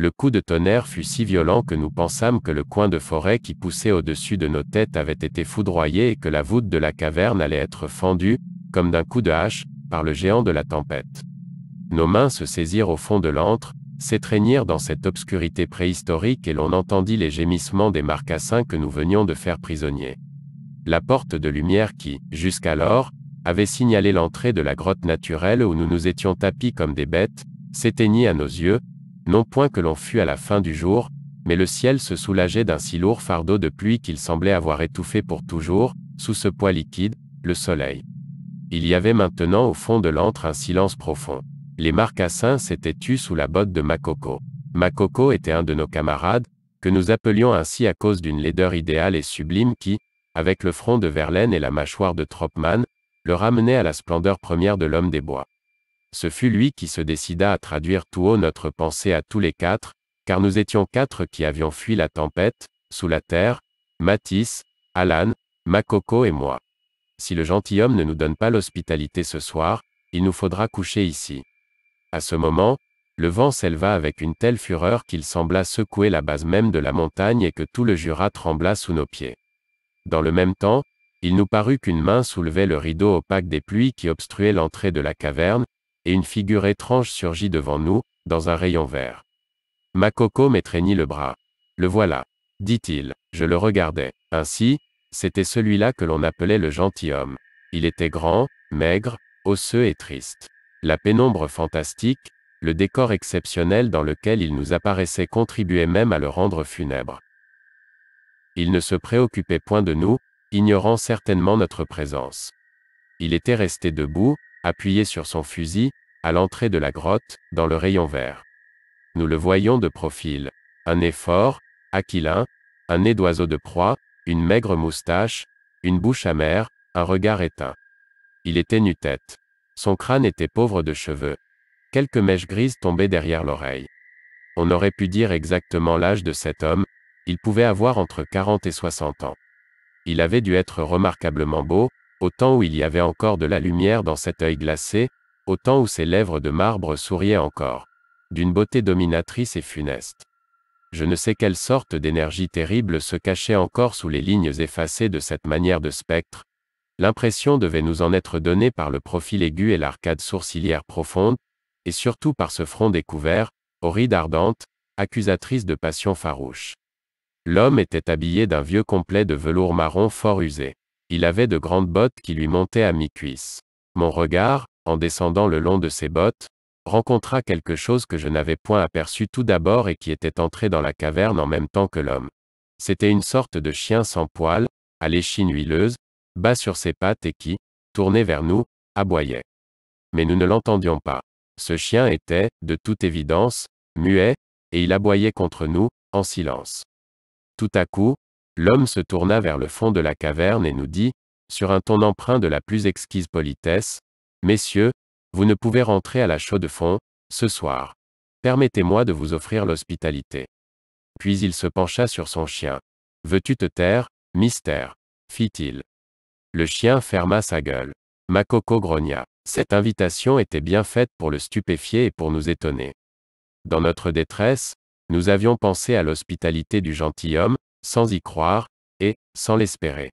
Le coup de tonnerre fut si violent que nous pensâmes que le coin de forêt qui poussait au-dessus de nos têtes avait été foudroyé et que la voûte de la caverne allait être fendue, comme d'un coup de hache, par le géant de la tempête. Nos mains se saisirent au fond de l'antre, s'étreignirent dans cette obscurité préhistorique et l'on entendit les gémissements des marcassins que nous venions de faire prisonniers. La porte de lumière qui, jusqu'alors, avait signalé l'entrée de la grotte naturelle où nous nous étions tapis comme des bêtes, s'éteignit à nos yeux, non point que l'on fût à la fin du jour, mais le ciel se soulageait d'un si lourd fardeau de pluie qu'il semblait avoir étouffé pour toujours, sous ce poids liquide, le soleil. Il y avait maintenant au fond de l'antre un silence profond. Les marcassins s'étaient tus sous la botte de Makoko. Makoko était un de nos camarades, que nous appelions ainsi à cause d'une laideur idéale et sublime qui, avec le front de Verlaine et la mâchoire de Tropman, le ramenait à la splendeur première de l'homme des bois. Ce fut lui qui se décida à traduire tout haut notre pensée à tous les quatre, car nous étions quatre qui avions fui la tempête, sous la terre, Matisse, Alan, Makoko et moi. Si le gentilhomme ne nous donne pas l'hospitalité ce soir, il nous faudra coucher ici. À ce moment, le vent s'éleva avec une telle fureur qu'il sembla secouer la base même de la montagne et que tout le Jura trembla sous nos pieds. Dans le même temps, il nous parut qu'une main soulevait le rideau opaque des pluies qui obstruait l'entrée de la caverne, et une figure étrange surgit devant nous, dans un rayon vert. Makoko m'étreignit le bras. Le voilà, dit-il. Je le regardais. Ainsi, c'était celui-là que l'on appelait le gentilhomme. Il était grand, maigre, osseux et triste. La pénombre fantastique, le décor exceptionnel dans lequel il nous apparaissait contribuait même à le rendre funèbre. Il ne se préoccupait point de nous, ignorant certainement notre présence. Il était resté debout, appuyé sur son fusil, à l'entrée de la grotte, dans le rayon vert. Nous le voyons de profil. Un nez fort, aquilin, un nez d'oiseau de proie, une maigre moustache, une bouche amère, un regard éteint. Il était nu-tête. Son crâne était pauvre de cheveux. Quelques mèches grises tombaient derrière l'oreille. On aurait pu dire exactement l'âge de cet homme, il pouvait avoir entre 40 et 60 ans. Il avait dû être remarquablement beau, au temps où il y avait encore de la lumière dans cet œil glacé, au temps où ses lèvres de marbre souriaient encore, d'une beauté dominatrice et funeste. Je ne sais quelle sorte d'énergie terrible se cachait encore sous les lignes effacées de cette manière de spectre, l'impression devait nous en être donnée par le profil aigu et l'arcade sourcilière profonde, et surtout par ce front découvert, aux rides ardentes, accusatrice de passion farouche. L'homme était habillé d'un vieux complet de velours marron fort usé. Il avait de grandes bottes qui lui montaient à mi-cuisse. Mon regard, en descendant le long de ses bottes, rencontra quelque chose que je n'avais point aperçu tout d'abord et qui était entré dans la caverne en même temps que l'homme. C'était une sorte de chien sans poils, à l'échine huileuse, bas sur ses pattes et qui, tourné vers nous, aboyait. Mais nous ne l'entendions pas. Ce chien était, de toute évidence, muet, et il aboyait contre nous, en silence. Tout à coup, L'homme se tourna vers le fond de la caverne et nous dit, sur un ton empreint de la plus exquise politesse, Messieurs, vous ne pouvez rentrer à la chaux de fond, ce soir. Permettez-moi de vous offrir l'hospitalité. Puis il se pencha sur son chien. Veux-tu te taire, mystère fit-il. Le chien ferma sa gueule. Macoco grogna. Cette invitation était bien faite pour le stupéfier et pour nous étonner. Dans notre détresse, nous avions pensé à l'hospitalité du gentilhomme, sans y croire, et, sans l'espérer.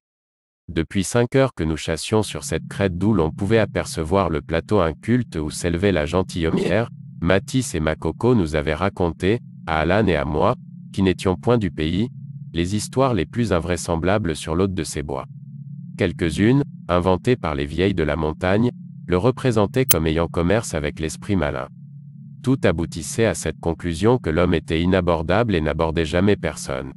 Depuis cinq heures que nous chassions sur cette crête d'où l'on pouvait apercevoir le plateau inculte où s'élevait la gentilhommière, Matisse et Makoko nous avaient raconté, à Alan et à moi, qui n'étions point du pays, les histoires les plus invraisemblables sur l'hôte de ces bois. Quelques-unes, inventées par les vieilles de la montagne, le représentaient comme ayant commerce avec l'esprit malin. Tout aboutissait à cette conclusion que l'homme était inabordable et n'abordait jamais personne.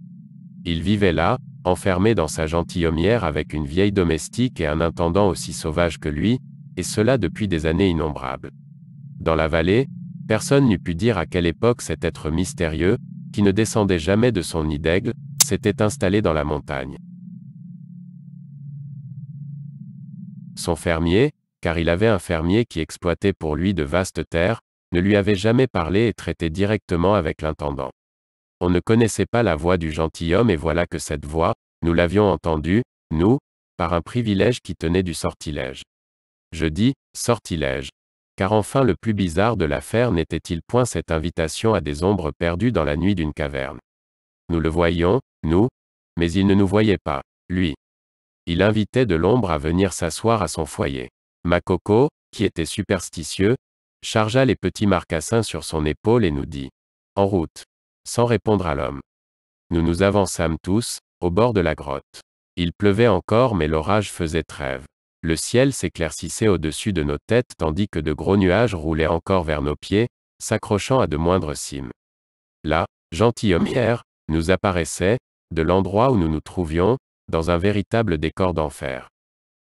Il vivait là, enfermé dans sa gentilhommière avec une vieille domestique et un intendant aussi sauvage que lui, et cela depuis des années innombrables. Dans la vallée, personne n'eût pu dire à quelle époque cet être mystérieux, qui ne descendait jamais de son nid d'aigle, s'était installé dans la montagne. Son fermier, car il avait un fermier qui exploitait pour lui de vastes terres, ne lui avait jamais parlé et traité directement avec l'intendant. On ne connaissait pas la voix du gentilhomme et voilà que cette voix, nous l'avions entendue, nous, par un privilège qui tenait du sortilège. Je dis, sortilège. Car enfin le plus bizarre de l'affaire n'était-il point cette invitation à des ombres perdues dans la nuit d'une caverne. Nous le voyions, nous, mais il ne nous voyait pas, lui. Il invitait de l'ombre à venir s'asseoir à son foyer. Makoko, qui était superstitieux, chargea les petits marcassins sur son épaule et nous dit. En route sans répondre à l'homme. Nous nous avançâmes tous, au bord de la grotte. Il pleuvait encore mais l'orage faisait trêve. Le ciel s'éclaircissait au-dessus de nos têtes tandis que de gros nuages roulaient encore vers nos pieds, s'accrochant à de moindres cimes. Là, gentilhommière, nous apparaissait, de l'endroit où nous nous trouvions, dans un véritable décor d'enfer.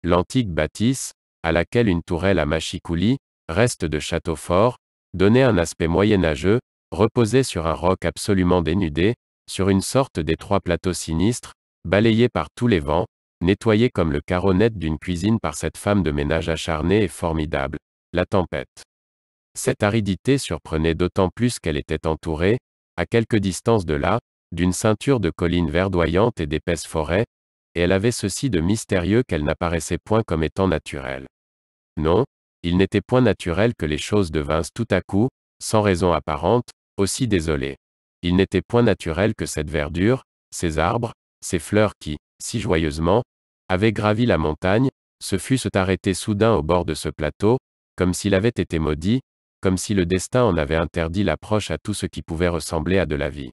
L'antique bâtisse, à laquelle une tourelle à machicoulis, reste de château fort, donnait un aspect moyenâgeux, reposait sur un roc absolument dénudé, sur une sorte d'étroit plateau sinistre, balayé par tous les vents, nettoyé comme le caronnet d'une cuisine par cette femme de ménage acharnée et formidable, la tempête. Cette aridité surprenait d'autant plus qu'elle était entourée, à quelque distance de là, d'une ceinture de collines verdoyantes et d'épaisses forêts, et elle avait ceci de mystérieux qu'elle n'apparaissait point comme étant naturelle. Non, il n'était point naturel que les choses devinssent tout à coup, sans raison apparente, aussi désolé. Il n'était point naturel que cette verdure, ces arbres, ces fleurs qui, si joyeusement, avaient gravi la montagne, se fussent arrêtés soudain au bord de ce plateau, comme s'il avait été maudit, comme si le destin en avait interdit l'approche à tout ce qui pouvait ressembler à de la vie.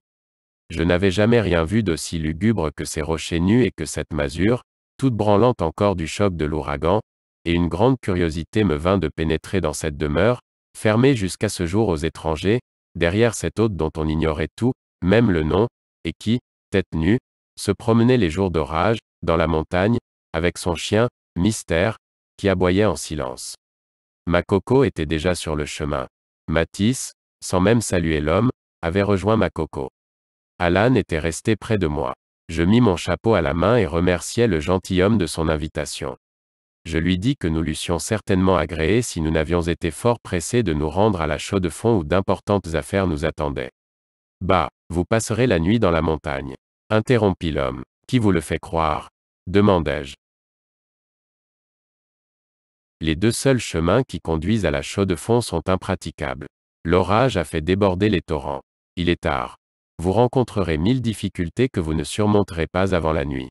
Je n'avais jamais rien vu d'aussi lugubre que ces rochers nus et que cette masure, toute branlante encore du choc de l'ouragan, et une grande curiosité me vint de pénétrer dans cette demeure, fermée jusqu'à ce jour aux étrangers, derrière cet hôte dont on ignorait tout, même le nom, et qui, tête nue, se promenait les jours d'orage, dans la montagne, avec son chien, Mystère, qui aboyait en silence. Ma coco était déjà sur le chemin. Matisse, sans même saluer l'homme, avait rejoint ma coco. Alan était resté près de moi. Je mis mon chapeau à la main et remerciai le gentilhomme de son invitation je lui dis que nous l'eussions certainement agréé si nous n'avions été fort pressés de nous rendre à la chaux de fond où d'importantes affaires nous attendaient. Bah, vous passerez la nuit dans la montagne. Interrompit l'homme. Qui vous le fait croire demandai-je. Les deux seuls chemins qui conduisent à la chaux de fond sont impraticables. L'orage a fait déborder les torrents. Il est tard. Vous rencontrerez mille difficultés que vous ne surmonterez pas avant la nuit.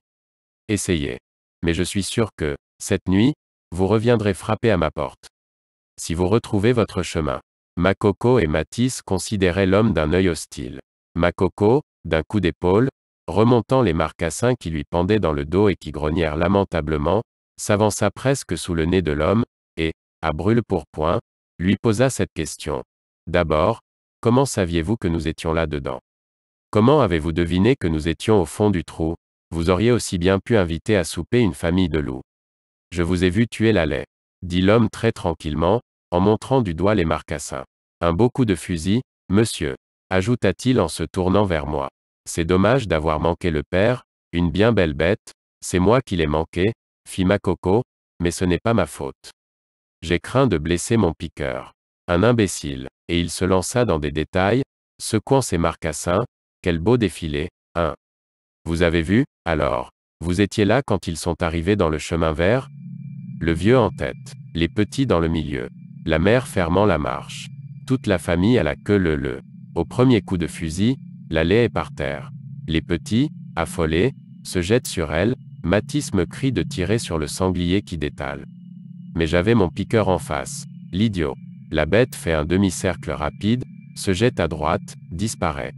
Essayez. Mais je suis sûr que, cette nuit, vous reviendrez frapper à ma porte. Si vous retrouvez votre chemin. Makoko et Matisse considéraient l'homme d'un œil hostile. Makoko, d'un coup d'épaule, remontant les marcassins qui lui pendaient dans le dos et qui grognèrent lamentablement, s'avança presque sous le nez de l'homme, et, à brûle-pourpoint, lui posa cette question. D'abord, comment saviez-vous que nous étions là-dedans Comment avez-vous deviné que nous étions au fond du trou Vous auriez aussi bien pu inviter à souper une famille de loups. Je vous ai vu tuer la Dit l'homme très tranquillement, en montrant du doigt les marcassins. Un beau coup de fusil, monsieur. Ajouta-t-il en se tournant vers moi. C'est dommage d'avoir manqué le père, une bien belle bête, c'est moi qui l'ai manqué, fit Makoko, mais ce n'est pas ma faute. J'ai craint de blesser mon piqueur. Un imbécile. Et il se lança dans des détails, secouant ses marcassins, quel beau défilé, hein. Vous avez vu, alors, vous étiez là quand ils sont arrivés dans le chemin vert Le vieux en tête, les petits dans le milieu, la mère fermant la marche. Toute la famille à la queue le le. Au premier coup de fusil, l'allée est par terre. Les petits, affolés, se jettent sur elle, Matisse me crie de tirer sur le sanglier qui détale. Mais j'avais mon piqueur en face, l'idiot. La bête fait un demi-cercle rapide, se jette à droite, disparaît.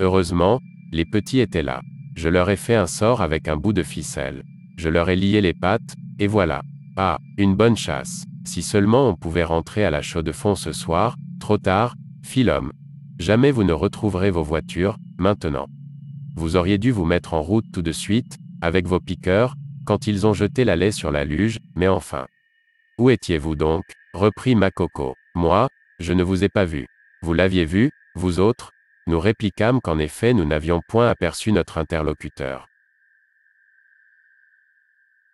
Heureusement, les petits étaient là. Je leur ai fait un sort avec un bout de ficelle. Je leur ai lié les pattes, et voilà. Ah, une bonne chasse. Si seulement on pouvait rentrer à la chaude fond ce soir, trop tard, fit l'homme. Jamais vous ne retrouverez vos voitures, maintenant. Vous auriez dû vous mettre en route tout de suite, avec vos piqueurs, quand ils ont jeté la lait sur la luge, mais enfin. Où étiez-vous donc reprit Makoko. Moi, je ne vous ai pas vu. Vous l'aviez vu, vous autres nous répliquâmes qu'en effet nous n'avions point aperçu notre interlocuteur.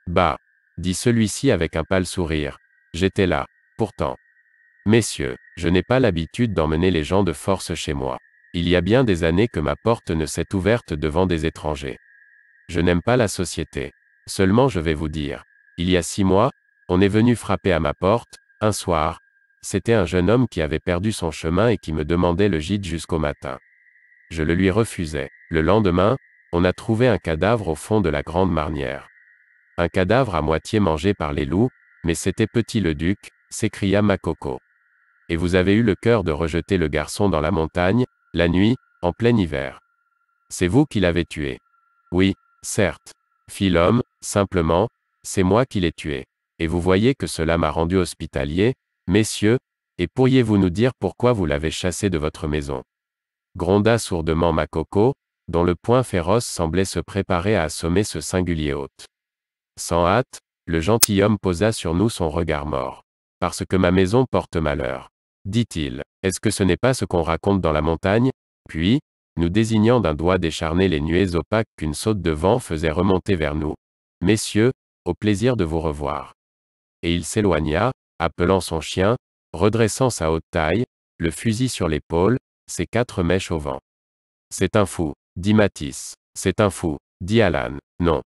Bah dit celui-ci avec un pâle sourire. J'étais là, pourtant. Messieurs, je n'ai pas l'habitude d'emmener les gens de force chez moi. Il y a bien des années que ma porte ne s'est ouverte devant des étrangers. Je n'aime pas la société. Seulement je vais vous dire. Il y a six mois, on est venu frapper à ma porte, un soir, c'était un jeune homme qui avait perdu son chemin et qui me demandait le gîte jusqu'au matin. Je le lui refusais. Le lendemain, on a trouvé un cadavre au fond de la grande marnière. Un cadavre à moitié mangé par les loups, mais c'était petit le duc, s'écria Makoko. Et vous avez eu le cœur de rejeter le garçon dans la montagne, la nuit, en plein hiver. C'est vous qui l'avez tué. Oui, certes. Fit l'homme, simplement, c'est moi qui l'ai tué. Et vous voyez que cela m'a rendu hospitalier, Messieurs, et pourriez-vous nous dire pourquoi vous l'avez chassé de votre maison Gronda sourdement Makoko, dont le poing féroce semblait se préparer à assommer ce singulier hôte. Sans hâte, le gentilhomme posa sur nous son regard mort. Parce que ma maison porte malheur. Dit-il, est-ce que ce n'est pas ce qu'on raconte dans la montagne Puis, nous désignant d'un doigt décharné les nuées opaques qu'une saute de vent faisait remonter vers nous. Messieurs, au plaisir de vous revoir. Et il s'éloigna, appelant son chien, redressant sa haute taille, le fusil sur l'épaule, ses quatre mèches au vent. C'est un fou, dit Matisse. C'est un fou, dit Alan. Non.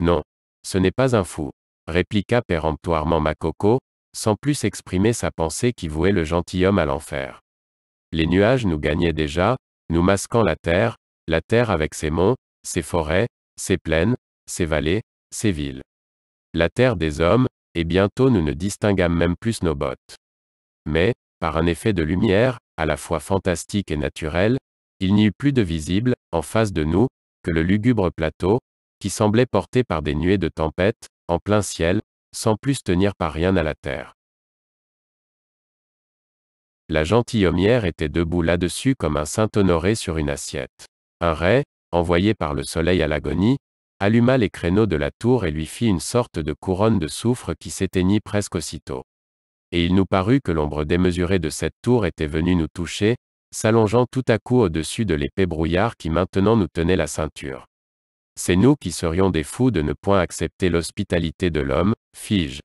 Non. Ce n'est pas un fou, répliqua péremptoirement Makoko, sans plus exprimer sa pensée qui vouait le gentilhomme à l'enfer. Les nuages nous gagnaient déjà, nous masquant la terre, la terre avec ses monts, ses forêts, ses plaines, ses vallées, ses villes. La terre des hommes, et bientôt nous ne distinguâmes même plus nos bottes. Mais, par un effet de lumière, à la fois fantastique et naturel, il n'y eut plus de visible, en face de nous, que le lugubre plateau, qui semblait porté par des nuées de tempête, en plein ciel, sans plus tenir par rien à la terre. La gentilhommière était debout là-dessus comme un saint honoré sur une assiette. Un ray, envoyé par le soleil à l'agonie, alluma les créneaux de la tour et lui fit une sorte de couronne de soufre qui s'éteignit presque aussitôt. Et il nous parut que l'ombre démesurée de cette tour était venue nous toucher, s'allongeant tout à coup au-dessus de l'épais brouillard qui maintenant nous tenait la ceinture. C'est nous qui serions des fous de ne point accepter l'hospitalité de l'homme, fis-je.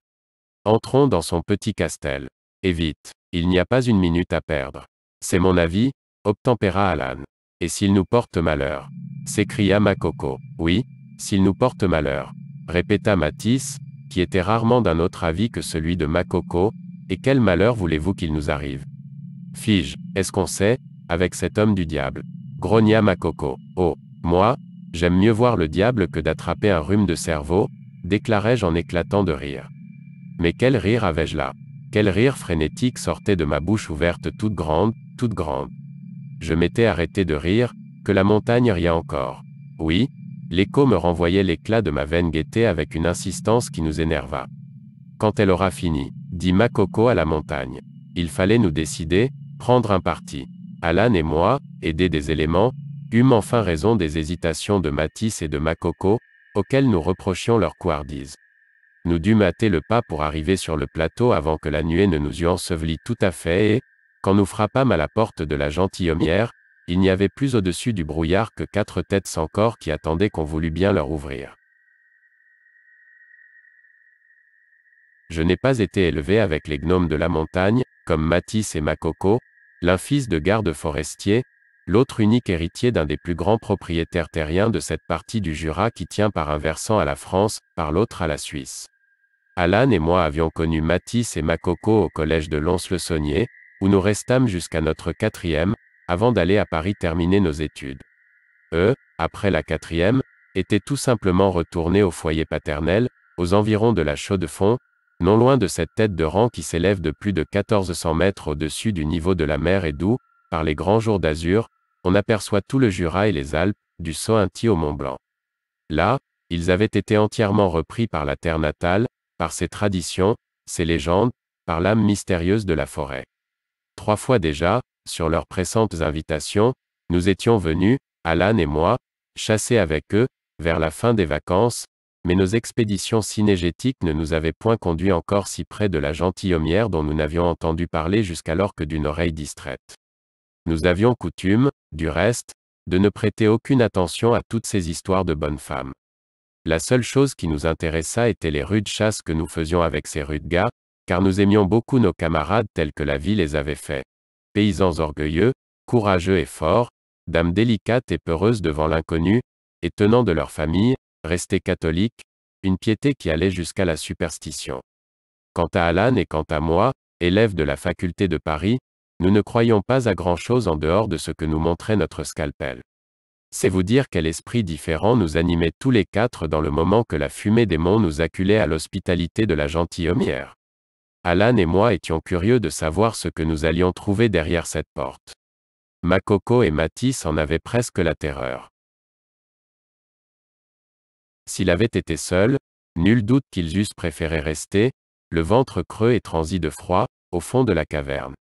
Entrons dans son petit castel. Et vite, il n'y a pas une minute à perdre. C'est mon avis, obtempéra Alan. Et s'il nous porte malheur s'écria Makoko. Oui, s'il nous porte malheur, répéta Matisse, qui était rarement d'un autre avis que celui de Makoko, et quel malheur voulez-vous qu'il nous arrive Fige, est-ce qu'on sait, avec cet homme du diable grogna Makoko. Oh, moi, j'aime mieux voir le diable que d'attraper un rhume de cerveau, déclarai-je en éclatant de rire. Mais quel rire avais-je là Quel rire frénétique sortait de ma bouche ouverte toute grande, toute grande. Je m'étais arrêté de rire, que la montagne ria encore. Oui, L'écho me renvoyait l'éclat de ma veine gaieté avec une insistance qui nous énerva. Quand elle aura fini, dit Makoko à la montagne. Il fallait nous décider, prendre un parti. Alan et moi, aidés des éléments, eûmes enfin raison des hésitations de Matisse et de Makoko, auxquelles nous reprochions leur couardise. Nous dûmes hâter le pas pour arriver sur le plateau avant que la nuée ne nous eût ensevelis tout à fait et, quand nous frappâmes à la porte de la homière, il n'y avait plus au-dessus du brouillard que quatre têtes sans corps qui attendaient qu'on voulût bien leur ouvrir. Je n'ai pas été élevé avec les gnomes de la montagne, comme Matisse et Macoco, l'un fils de garde forestier, l'autre unique héritier d'un des plus grands propriétaires terriens de cette partie du Jura qui tient par un versant à la France, par l'autre à la Suisse. Alan et moi avions connu Matisse et Macoco au collège de Lons-le-Saunier, où nous restâmes jusqu'à notre quatrième, avant d'aller à Paris terminer nos études. Eux, après la quatrième, étaient tout simplement retournés au foyer paternel, aux environs de la Chaux-de-Fonds, non loin de cette tête de rang qui s'élève de plus de 1400 mètres au-dessus du niveau de la mer et d'où, par les grands jours d'azur, on aperçoit tout le Jura et les Alpes, du Sointi au Mont Blanc. Là, ils avaient été entièrement repris par la terre natale, par ses traditions, ses légendes, par l'âme mystérieuse de la forêt. Trois fois déjà, sur leurs pressantes invitations, nous étions venus, Alan et moi, chasser avec eux, vers la fin des vacances, mais nos expéditions cinégétiques ne nous avaient point conduits encore si près de la gentilhommière dont nous n'avions entendu parler jusqu'alors que d'une oreille distraite. Nous avions coutume, du reste, de ne prêter aucune attention à toutes ces histoires de bonnes femmes. La seule chose qui nous intéressa était les rudes chasses que nous faisions avec ces rudes gars, car nous aimions beaucoup nos camarades tels que la vie les avait faits paysans orgueilleux, courageux et forts, dames délicates et peureuses devant l'inconnu, et tenant de leur famille, restés catholiques, une piété qui allait jusqu'à la superstition. Quant à Alan et quant à moi, élèves de la faculté de Paris, nous ne croyons pas à grand-chose en dehors de ce que nous montrait notre scalpel. C'est vous dire quel esprit différent nous animait tous les quatre dans le moment que la fumée des monts nous acculait à l'hospitalité de la gentille homière. Alan et moi étions curieux de savoir ce que nous allions trouver derrière cette porte. Makoko et Matisse en avaient presque la terreur. S'il avait été seul, nul doute qu'ils eussent préféré rester, le ventre creux et transi de froid, au fond de la caverne.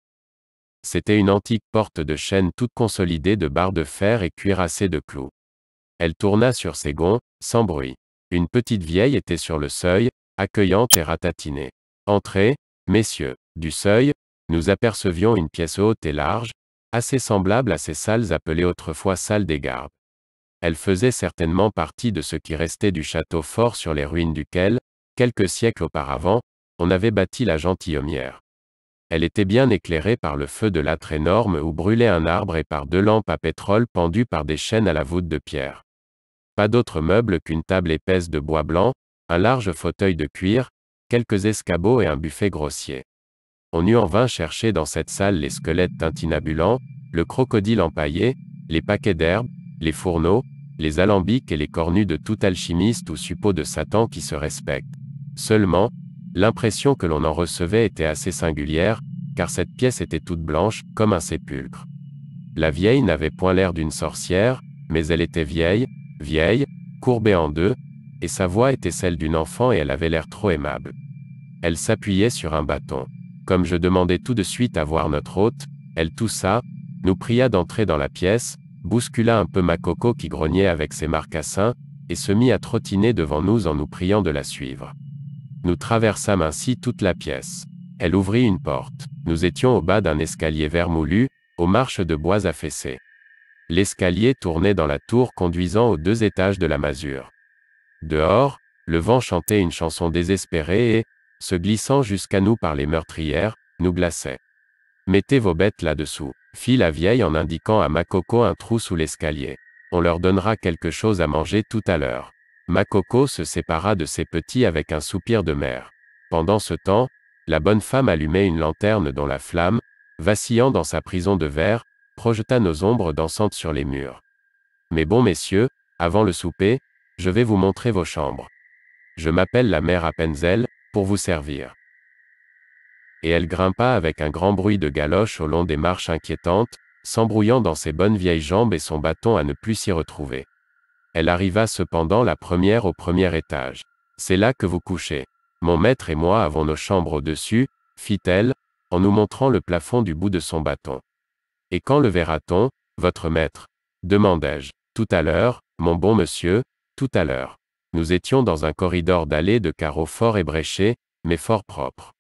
C'était une antique porte de chêne toute consolidée de barres de fer et cuirassée de clous. Elle tourna sur ses gonds, sans bruit. Une petite vieille était sur le seuil, accueillante et ratatinée. Entrez, messieurs, du seuil, nous apercevions une pièce haute et large, assez semblable à ces salles appelées autrefois salles des gardes. Elle faisait certainement partie de ce qui restait du château fort sur les ruines duquel, quelques siècles auparavant, on avait bâti la gentilhommière. Elle était bien éclairée par le feu de l'âtre énorme où brûlait un arbre et par deux lampes à pétrole pendues par des chaînes à la voûte de pierre. Pas d'autre meuble qu'une table épaisse de bois blanc, un large fauteuil de cuir, quelques escabeaux et un buffet grossier. On eut en vain cherché dans cette salle les squelettes tintinabulants, le crocodile empaillé, les paquets d'herbes, les fourneaux, les alambics et les cornues de tout alchimiste ou suppôt de Satan qui se respecte. Seulement, l'impression que l'on en recevait était assez singulière, car cette pièce était toute blanche, comme un sépulcre. La vieille n'avait point l'air d'une sorcière, mais elle était vieille, vieille, courbée en deux, et sa voix était celle d'une enfant et elle avait l'air trop aimable. Elle s'appuyait sur un bâton. Comme je demandais tout de suite à voir notre hôte, elle toussa, nous pria d'entrer dans la pièce, bouscula un peu ma coco qui grognait avec ses marcassins, et se mit à trottiner devant nous en nous priant de la suivre. Nous traversâmes ainsi toute la pièce. Elle ouvrit une porte. Nous étions au bas d'un escalier vermoulu, aux marches de bois affaissées. L'escalier tournait dans la tour conduisant aux deux étages de la masure. Dehors, le vent chantait une chanson désespérée et, se glissant jusqu'à nous par les meurtrières, nous glaçait. Mettez vos bêtes là-dessous, fit la vieille en indiquant à Makoko un trou sous l'escalier. On leur donnera quelque chose à manger tout à l'heure. Makoko se sépara de ses petits avec un soupir de mère. Pendant ce temps, la bonne femme allumait une lanterne dont la flamme, vacillant dans sa prison de verre, projeta nos ombres dansantes sur les murs. Mais bon messieurs, avant le souper, je vais vous montrer vos chambres. Je m'appelle la mère Appenzell, pour vous servir. Et elle grimpa avec un grand bruit de galoche au long des marches inquiétantes, s'embrouillant dans ses bonnes vieilles jambes et son bâton à ne plus s'y retrouver. Elle arriva cependant la première au premier étage. C'est là que vous couchez. Mon maître et moi avons nos chambres au-dessus, fit-elle, en nous montrant le plafond du bout de son bâton. Et quand le verra-t-on, votre maître demandai-je. Tout à l'heure, mon bon monsieur, tout à l'heure. Nous étions dans un corridor d'allées de carreaux fort ébréchés, mais fort propres.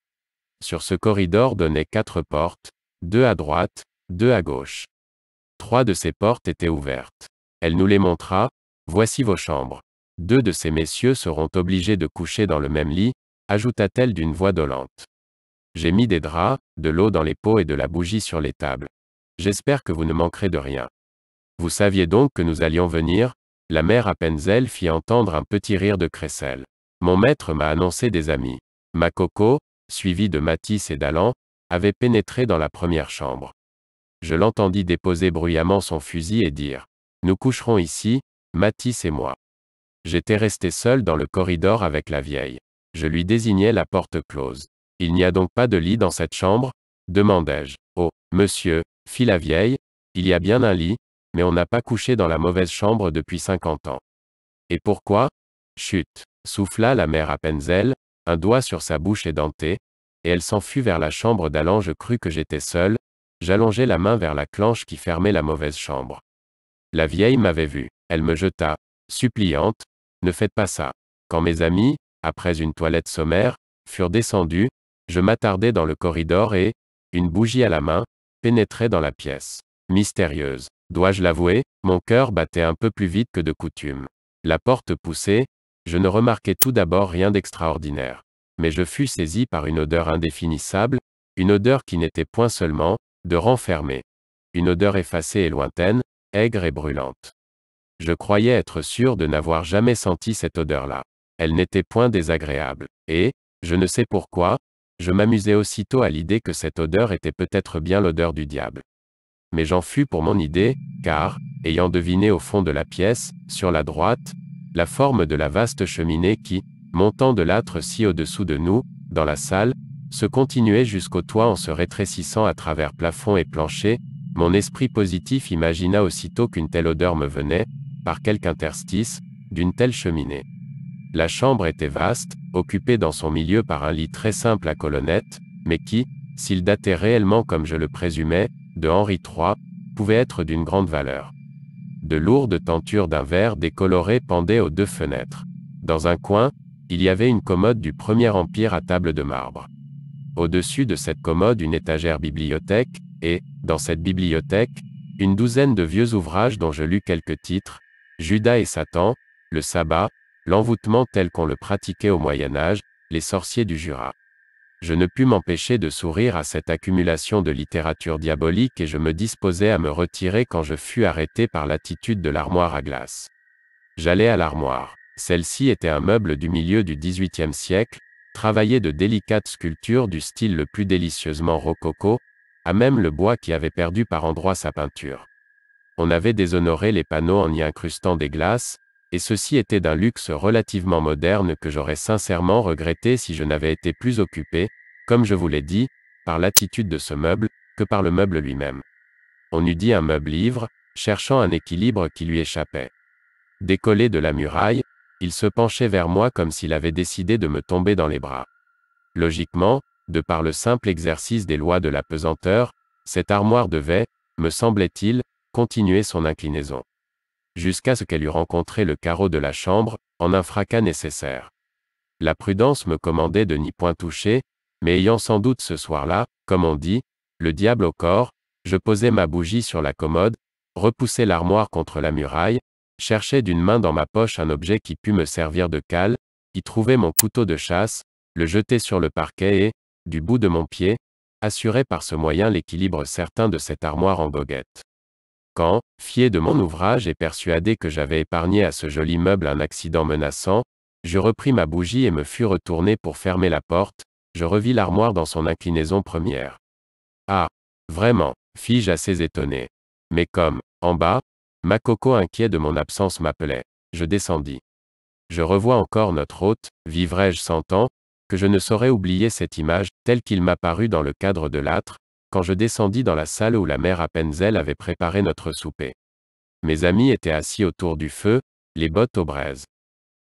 Sur ce corridor donnaient quatre portes, deux à droite, deux à gauche. Trois de ces portes étaient ouvertes. Elle nous les montra, Voici vos chambres. Deux de ces messieurs seront obligés de coucher dans le même lit, ajouta-t-elle d'une voix dolente. J'ai mis des draps, de l'eau dans les pots et de la bougie sur les tables. J'espère que vous ne manquerez de rien. Vous saviez donc que nous allions venir, la mère à Penzel fit entendre un petit rire de Cressel. Mon maître m'a annoncé des amis. Ma coco, suivi de Matisse et d'Alan, avait pénétré dans la première chambre. Je l'entendis déposer bruyamment son fusil et dire « Nous coucherons ici, Matisse et moi. » J'étais resté seul dans le corridor avec la vieille. Je lui désignais la porte close. « Il n'y a donc pas de lit dans cette chambre ?» demandai-je. « Oh, monsieur, fit la vieille, il y a bien un lit, mais on n'a pas couché dans la mauvaise chambre depuis cinquante ans. Et pourquoi Chut souffla la mère à Penzel, un doigt sur sa bouche édentée, et elle s'enfuit vers la chambre d'allant. Je crus que j'étais seul, j'allongeai la main vers la clenche qui fermait la mauvaise chambre. La vieille m'avait vu, elle me jeta, suppliante, Ne faites pas ça. Quand mes amis, après une toilette sommaire, furent descendus, je m'attardai dans le corridor et, une bougie à la main, pénétrai dans la pièce mystérieuse. Dois-je l'avouer, mon cœur battait un peu plus vite que de coutume. La porte poussée, je ne remarquais tout d'abord rien d'extraordinaire. Mais je fus saisi par une odeur indéfinissable, une odeur qui n'était point seulement, de renfermé, Une odeur effacée et lointaine, aigre et brûlante. Je croyais être sûr de n'avoir jamais senti cette odeur-là. Elle n'était point désagréable. Et, je ne sais pourquoi, je m'amusais aussitôt à l'idée que cette odeur était peut-être bien l'odeur du diable mais j'en fus pour mon idée, car, ayant deviné au fond de la pièce, sur la droite, la forme de la vaste cheminée qui, montant de l'âtre si au-dessous de nous, dans la salle, se continuait jusqu'au toit en se rétrécissant à travers plafond et plancher, mon esprit positif imagina aussitôt qu'une telle odeur me venait, par quelque interstice, d'une telle cheminée. La chambre était vaste, occupée dans son milieu par un lit très simple à colonnettes, mais qui, s'il datait réellement comme je le présumais, de Henri III, pouvait être d'une grande valeur. De lourdes tentures d'un verre décoloré pendaient aux deux fenêtres. Dans un coin, il y avait une commode du Premier Empire à table de marbre. Au-dessus de cette commode une étagère bibliothèque, et, dans cette bibliothèque, une douzaine de vieux ouvrages dont je lus quelques titres, Judas et Satan, le sabbat, l'envoûtement tel qu'on le pratiquait au Moyen Âge, les sorciers du Jura je ne pus m'empêcher de sourire à cette accumulation de littérature diabolique et je me disposais à me retirer quand je fus arrêté par l'attitude de l'armoire à glace. J'allais à l'armoire. Celle-ci était un meuble du milieu du XVIIIe siècle, travaillé de délicates sculptures du style le plus délicieusement rococo, à même le bois qui avait perdu par endroits sa peinture. On avait déshonoré les panneaux en y incrustant des glaces, et ceci était d'un luxe relativement moderne que j'aurais sincèrement regretté si je n'avais été plus occupé, comme je vous l'ai dit, par l'attitude de ce meuble, que par le meuble lui-même. On eût dit un meuble livre, cherchant un équilibre qui lui échappait. Décollé de la muraille, il se penchait vers moi comme s'il avait décidé de me tomber dans les bras. Logiquement, de par le simple exercice des lois de la pesanteur, cette armoire devait, me semblait-il, continuer son inclinaison jusqu'à ce qu'elle eût rencontré le carreau de la chambre, en un fracas nécessaire. La prudence me commandait de n'y point toucher, mais ayant sans doute ce soir-là, comme on dit, le diable au corps, je posai ma bougie sur la commode, repoussai l'armoire contre la muraille, cherchai d'une main dans ma poche un objet qui pût me servir de cale, y trouvai mon couteau de chasse, le jetai sur le parquet et, du bout de mon pied, assurais par ce moyen l'équilibre certain de cette armoire en goguette quand, fier de mon ouvrage et persuadé que j'avais épargné à ce joli meuble un accident menaçant, je repris ma bougie et me fus retourné pour fermer la porte, je revis l'armoire dans son inclinaison première. Ah, vraiment, fis-je assez étonné. Mais comme, en bas, ma coco inquiet de mon absence m'appelait. Je descendis. Je revois encore notre hôte, vivrai-je cent ans, que je ne saurais oublier cette image, telle qu'il m'apparut dans le cadre de l'âtre, quand je descendis dans la salle où la mère Appenzel avait préparé notre souper. Mes amis étaient assis autour du feu, les bottes aux braises.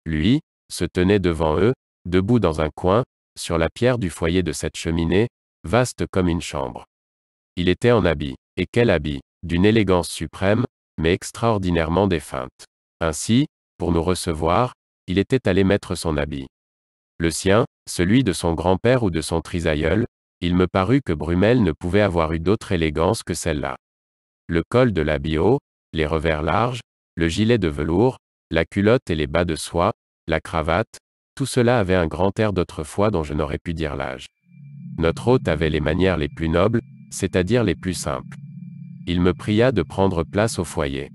Lui, se tenait devant eux, debout dans un coin, sur la pierre du foyer de cette cheminée, vaste comme une chambre. Il était en habit, et quel habit, d'une élégance suprême, mais extraordinairement défunte. Ainsi, pour nous recevoir, il était allé mettre son habit. Le sien, celui de son grand-père ou de son trisaïeul, il me parut que Brummel ne pouvait avoir eu d'autre élégance que celle-là. Le col de la bio, les revers larges, le gilet de velours, la culotte et les bas de soie, la cravate, tout cela avait un grand air d'autrefois dont je n'aurais pu dire l'âge. Notre hôte avait les manières les plus nobles, c'est-à-dire les plus simples. Il me pria de prendre place au foyer.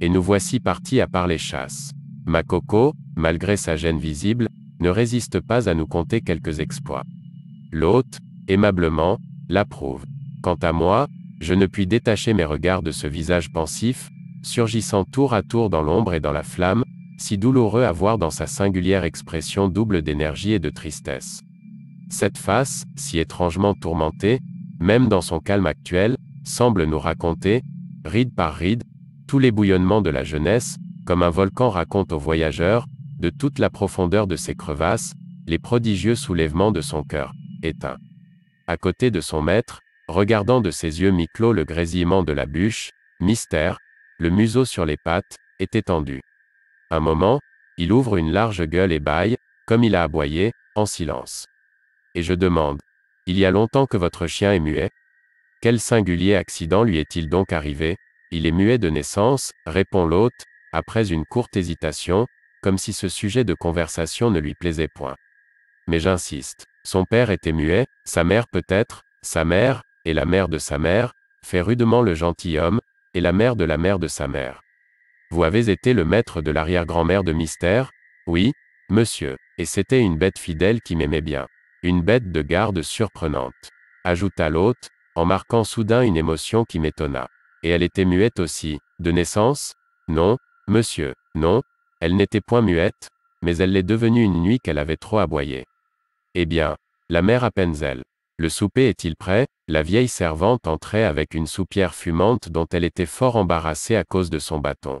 Et nous voici partis à parler chasse. Ma coco, malgré sa gêne visible, ne résiste pas à nous compter quelques exploits. L'hôte, aimablement, l'approuve. Quant à moi, je ne puis détacher mes regards de ce visage pensif, surgissant tour à tour dans l'ombre et dans la flamme, si douloureux à voir dans sa singulière expression double d'énergie et de tristesse. Cette face, si étrangement tourmentée, même dans son calme actuel, semble nous raconter, ride par ride, tous les bouillonnements de la jeunesse, comme un volcan raconte aux voyageurs, de toute la profondeur de ses crevasses, les prodigieux soulèvements de son cœur, éteint à côté de son maître, regardant de ses yeux mi-clos le grésillement de la bûche, mystère, le museau sur les pattes, est étendu. Un moment, il ouvre une large gueule et bâille, comme il a aboyé, en silence. Et je demande, il y a longtemps que votre chien est muet Quel singulier accident lui est-il donc arrivé Il est muet de naissance, répond l'hôte, après une courte hésitation, comme si ce sujet de conversation ne lui plaisait point. Mais j'insiste. Son père était muet, sa mère peut-être, sa mère, et la mère de sa mère, fait rudement le gentilhomme, et la mère de la mère de sa mère. Vous avez été le maître de l'arrière-grand-mère de Mystère Oui, monsieur, et c'était une bête fidèle qui m'aimait bien. Une bête de garde surprenante. Ajouta l'hôte, en marquant soudain une émotion qui m'étonna. Et elle était muette aussi, de naissance Non, monsieur, non, elle n'était point muette, mais elle l'est devenue une nuit qu'elle avait trop aboyé. Eh bien, la mère à elle. Le souper est-il prêt La vieille servante entrait avec une soupière fumante dont elle était fort embarrassée à cause de son bâton.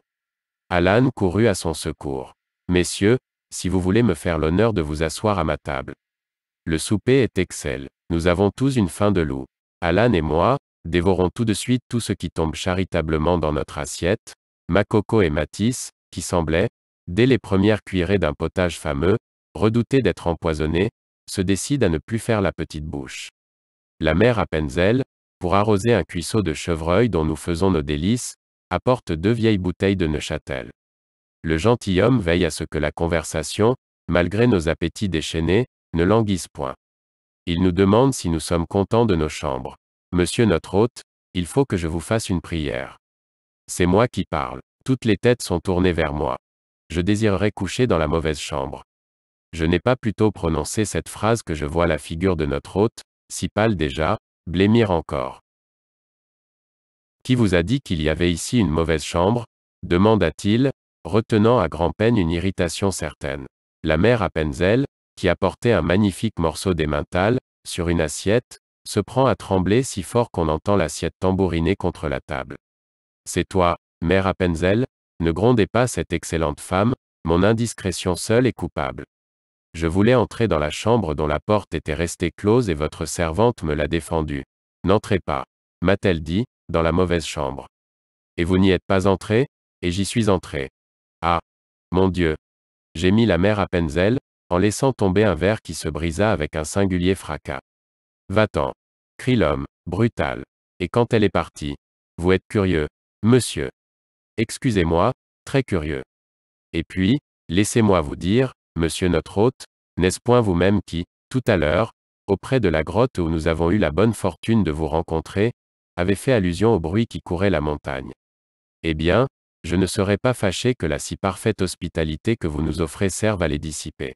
Alan courut à son secours. Messieurs, si vous voulez me faire l'honneur de vous asseoir à ma table. Le souper est excellent. Nous avons tous une faim de loup. Alan et moi, dévorons tout de suite tout ce qui tombe charitablement dans notre assiette. Macoco et Matisse, qui semblaient, dès les premières cuirées d'un potage fameux, redouter d'être empoisonnés, se décide à ne plus faire la petite bouche. La mère à Penzel, pour arroser un cuisseau de chevreuil dont nous faisons nos délices, apporte deux vieilles bouteilles de Neuchâtel. Le gentilhomme veille à ce que la conversation, malgré nos appétits déchaînés, ne languisse point. Il nous demande si nous sommes contents de nos chambres. Monsieur notre hôte, il faut que je vous fasse une prière. C'est moi qui parle. Toutes les têtes sont tournées vers moi. Je désirerais coucher dans la mauvaise chambre. Je n'ai pas plutôt prononcé cette phrase que je vois la figure de notre hôte, si pâle déjà, blêmir encore. Qui vous a dit qu'il y avait ici une mauvaise chambre demanda-t-il, retenant à grand-peine une irritation certaine. La mère à Penzel, qui apportait un magnifique morceau d'émental, sur une assiette, se prend à trembler si fort qu'on entend l'assiette tambouriner contre la table. C'est toi, mère à Penzel, ne grondez pas cette excellente femme, mon indiscrétion seule est coupable. Je voulais entrer dans la chambre dont la porte était restée close et votre servante me l'a défendue. »« N'entrez pas, m'a-t-elle dit, dans la mauvaise chambre. Et vous n'y êtes pas entré, et j'y suis entré. Ah, mon Dieu. J'ai mis la mère à Penzel, en laissant tomber un verre qui se brisa avec un singulier fracas. Va-t'en. crie l'homme, brutal. Et quand elle est partie. Vous êtes curieux, monsieur. Excusez-moi, très curieux. Et puis, laissez-moi vous dire, monsieur notre hôte, n'est-ce point vous-même qui, tout à l'heure, auprès de la grotte où nous avons eu la bonne fortune de vous rencontrer, avez fait allusion au bruit qui courait la montagne. Eh bien, je ne serais pas fâché que la si parfaite hospitalité que vous nous offrez serve à les dissiper.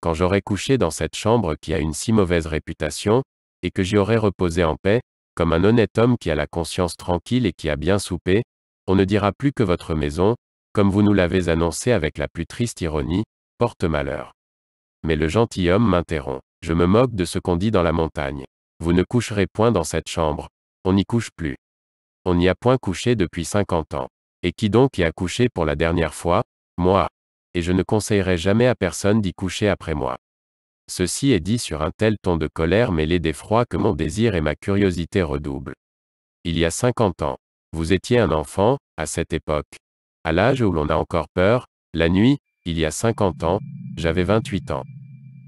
Quand j'aurai couché dans cette chambre qui a une si mauvaise réputation, et que j'y aurai reposé en paix, comme un honnête homme qui a la conscience tranquille et qui a bien soupé, on ne dira plus que votre maison, comme vous nous l'avez annoncé avec la plus triste ironie, porte malheur. Mais le gentilhomme m'interrompt. Je me moque de ce qu'on dit dans la montagne. Vous ne coucherez point dans cette chambre. On n'y couche plus. On n'y a point couché depuis cinquante ans. Et qui donc y a couché pour la dernière fois Moi. Et je ne conseillerai jamais à personne d'y coucher après moi. Ceci est dit sur un tel ton de colère mêlé d'effroi que mon désir et ma curiosité redoublent. Il y a cinquante ans. Vous étiez un enfant, à cette époque. À l'âge où l'on a encore peur, la nuit, il y a 50 ans, j'avais 28 ans.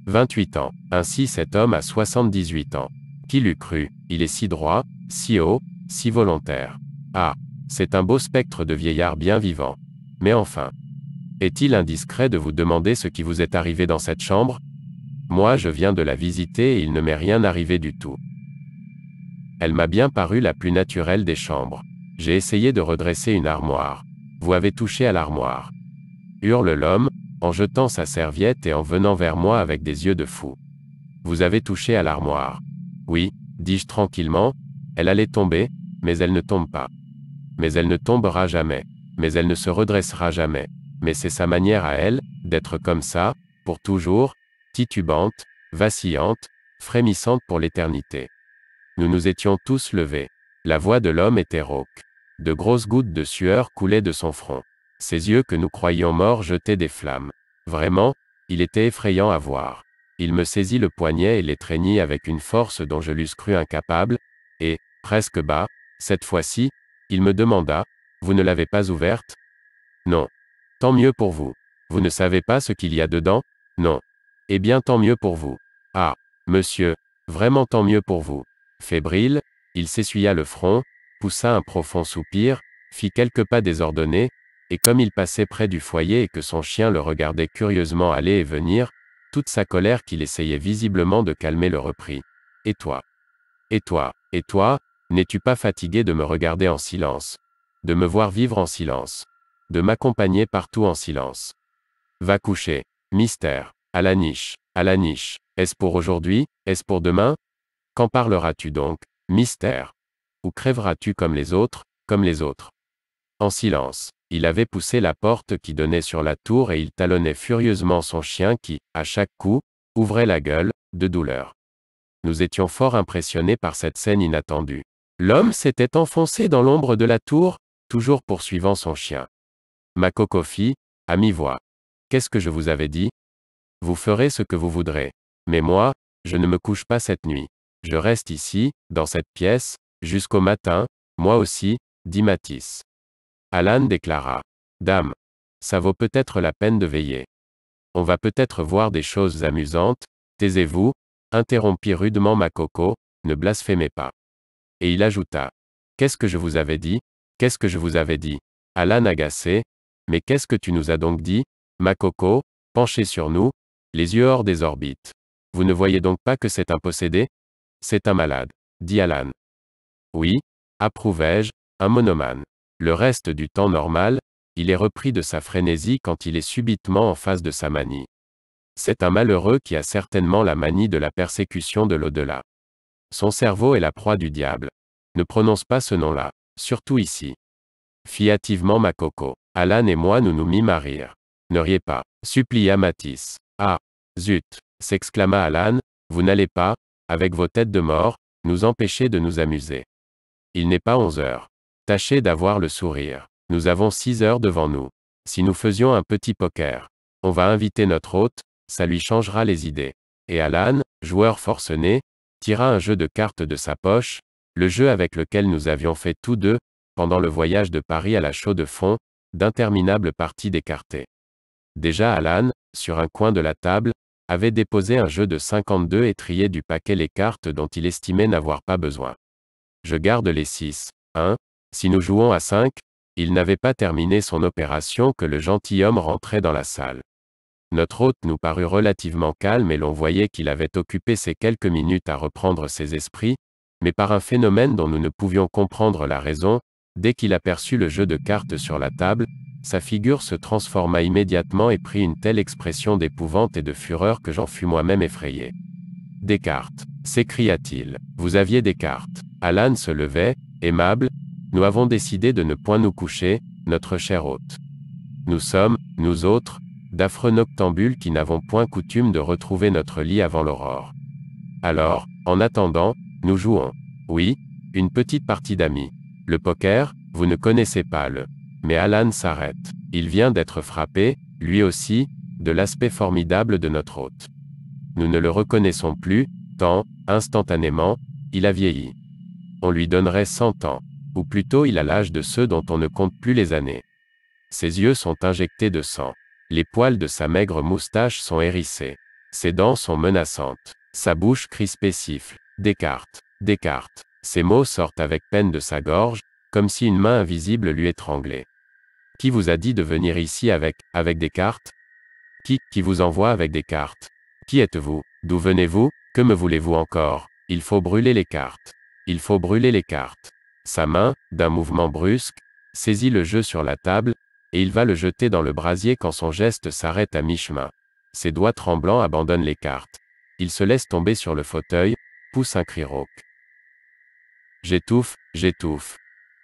28 ans. Ainsi cet homme a 78 ans. Qui l'eût cru Il est si droit, si haut, si volontaire. Ah C'est un beau spectre de vieillard bien vivant. Mais enfin. Est-il indiscret de vous demander ce qui vous est arrivé dans cette chambre Moi je viens de la visiter et il ne m'est rien arrivé du tout. Elle m'a bien paru la plus naturelle des chambres. J'ai essayé de redresser une armoire. Vous avez touché à l'armoire hurle l'homme, en jetant sa serviette et en venant vers moi avec des yeux de fou. Vous avez touché à l'armoire. Oui, dis-je tranquillement, elle allait tomber, mais elle ne tombe pas. Mais elle ne tombera jamais. Mais elle ne se redressera jamais. Mais c'est sa manière à elle, d'être comme ça, pour toujours, titubante, vacillante, frémissante pour l'éternité. Nous nous étions tous levés. La voix de l'homme était rauque. De grosses gouttes de sueur coulaient de son front. Ses yeux que nous croyions morts jetaient des flammes. Vraiment, il était effrayant à voir. Il me saisit le poignet et l'étreignit avec une force dont je l'eusse cru incapable, et, presque bas, cette fois-ci, il me demanda, Vous ne l'avez pas ouverte Non. Tant mieux pour vous. Vous ne savez pas ce qu'il y a dedans Non. Eh bien tant mieux pour vous. Ah, monsieur, vraiment tant mieux pour vous. Fébrile, il s'essuya le front, poussa un profond soupir, fit quelques pas désordonnés, et comme il passait près du foyer et que son chien le regardait curieusement aller et venir, toute sa colère qu'il essayait visiblement de calmer le reprit. Et toi Et toi Et toi N'es-tu pas fatigué de me regarder en silence De me voir vivre en silence De m'accompagner partout en silence Va coucher. Mystère. À la niche. À la niche. Est-ce pour aujourd'hui Est-ce pour demain Qu'en parleras-tu donc Mystère. Ou crèveras-tu comme les autres, comme les autres En silence. Il avait poussé la porte qui donnait sur la tour et il talonnait furieusement son chien qui, à chaque coup, ouvrait la gueule, de douleur. Nous étions fort impressionnés par cette scène inattendue. L'homme s'était enfoncé dans l'ombre de la tour, toujours poursuivant son chien. Ma coco-fille, à mi-voix. Qu'est-ce que je vous avais dit Vous ferez ce que vous voudrez. Mais moi, je ne me couche pas cette nuit. Je reste ici, dans cette pièce, jusqu'au matin, moi aussi, dit Matisse. Alan déclara. Dame. Ça vaut peut-être la peine de veiller. On va peut-être voir des choses amusantes, taisez-vous, interrompit rudement ma ne blasphémez pas. Et il ajouta. Qu'est-ce que je vous avais dit Qu'est-ce que je vous avais dit Alan agacé. Mais qu'est-ce que tu nous as donc dit Ma Penché sur nous, les yeux hors des orbites. Vous ne voyez donc pas que c'est un possédé C'est un malade, dit Alan. Oui, approuvai-je, un monomane. Le reste du temps normal, il est repris de sa frénésie quand il est subitement en face de sa manie. C'est un malheureux qui a certainement la manie de la persécution de l'au-delà. Son cerveau est la proie du diable. Ne prononce pas ce nom-là, surtout ici. Fiativement ma coco. Alan et moi nous nous mîmes à rire. Ne riez pas, supplia Matisse. Ah, zut, s'exclama Alan, vous n'allez pas, avec vos têtes de mort, nous empêcher de nous amuser. Il n'est pas onze heures. Tâchez d'avoir le sourire. Nous avons six heures devant nous. Si nous faisions un petit poker, on va inviter notre hôte, ça lui changera les idées. Et Alan, joueur forcené, tira un jeu de cartes de sa poche, le jeu avec lequel nous avions fait tous deux, pendant le voyage de Paris à la chaux de fonds d'interminables parties d'écartés. Déjà Alan, sur un coin de la table, avait déposé un jeu de 52 et trié du paquet les cartes dont il estimait n'avoir pas besoin. Je garde les 6, 1, si nous jouons à cinq, il n'avait pas terminé son opération que le gentilhomme rentrait dans la salle. Notre hôte nous parut relativement calme et l'on voyait qu'il avait occupé ces quelques minutes à reprendre ses esprits, mais par un phénomène dont nous ne pouvions comprendre la raison, dès qu'il aperçut le jeu de cartes sur la table, sa figure se transforma immédiatement et prit une telle expression d'épouvante et de fureur que j'en fus moi-même effrayé. Des cartes, s'écria-t-il. Vous aviez des cartes. Alan se levait, aimable, nous avons décidé de ne point nous coucher, notre cher hôte. Nous sommes, nous autres, d'affreux noctambules qui n'avons point coutume de retrouver notre lit avant l'aurore. Alors, en attendant, nous jouons. Oui, une petite partie d'amis. Le poker, vous ne connaissez pas le. Mais Alan s'arrête. Il vient d'être frappé, lui aussi, de l'aspect formidable de notre hôte. Nous ne le reconnaissons plus, tant, instantanément, il a vieilli. On lui donnerait cent ans ou plutôt il a l'âge de ceux dont on ne compte plus les années. Ses yeux sont injectés de sang. Les poils de sa maigre moustache sont hérissés. Ses dents sont menaçantes. Sa bouche crispée siffle. Descartes. Descartes. Ses mots sortent avec peine de sa gorge, comme si une main invisible lui étranglait. Qui vous a dit de venir ici avec, avec des cartes Qui, qui vous envoie avec des cartes Qui êtes-vous D'où venez-vous Que me voulez-vous encore Il faut brûler les cartes. Il faut brûler les cartes. Sa main, d'un mouvement brusque, saisit le jeu sur la table, et il va le jeter dans le brasier quand son geste s'arrête à mi-chemin. Ses doigts tremblants abandonnent les cartes. Il se laisse tomber sur le fauteuil, pousse un cri rauque. J'étouffe, j'étouffe.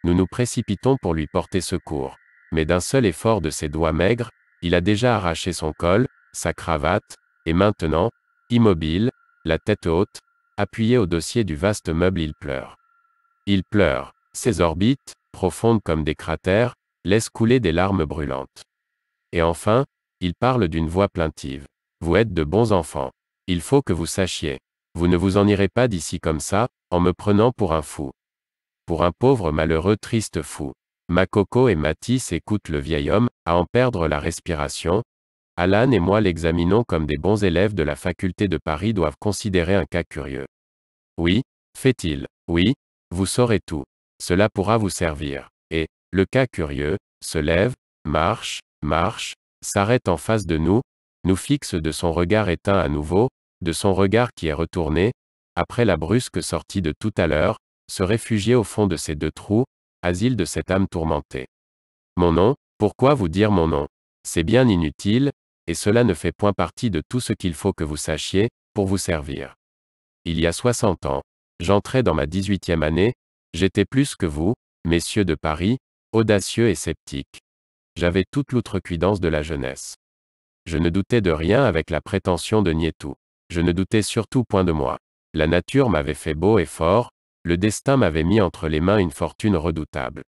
Nous nous précipitons pour lui porter secours. Mais d'un seul effort de ses doigts maigres, il a déjà arraché son col, sa cravate, et maintenant, immobile, la tête haute, appuyé au dossier du vaste meuble il pleure. Il pleure. Ses orbites, profondes comme des cratères, laissent couler des larmes brûlantes. Et enfin, il parle d'une voix plaintive. Vous êtes de bons enfants. Il faut que vous sachiez. Vous ne vous en irez pas d'ici comme ça, en me prenant pour un fou. Pour un pauvre malheureux triste fou. Makoko et Matisse écoutent le vieil homme, à en perdre la respiration. Alan et moi l'examinons comme des bons élèves de la faculté de Paris doivent considérer un cas curieux. Oui, fait-il. Oui, vous saurez tout. Cela pourra vous servir. Et, le cas curieux, se lève, marche, marche, s'arrête en face de nous, nous fixe de son regard éteint à nouveau, de son regard qui est retourné, après la brusque sortie de tout à l'heure, se réfugier au fond de ces deux trous, asile de cette âme tourmentée. Mon nom, pourquoi vous dire mon nom C'est bien inutile, et cela ne fait point partie de tout ce qu'il faut que vous sachiez, pour vous servir. Il y a 60 ans, J'entrais dans ma dix-huitième année, j'étais plus que vous, messieurs de Paris, audacieux et sceptique. J'avais toute l'outrecuidance de la jeunesse. Je ne doutais de rien avec la prétention de nier tout. Je ne doutais surtout point de moi. La nature m'avait fait beau et fort, le destin m'avait mis entre les mains une fortune redoutable.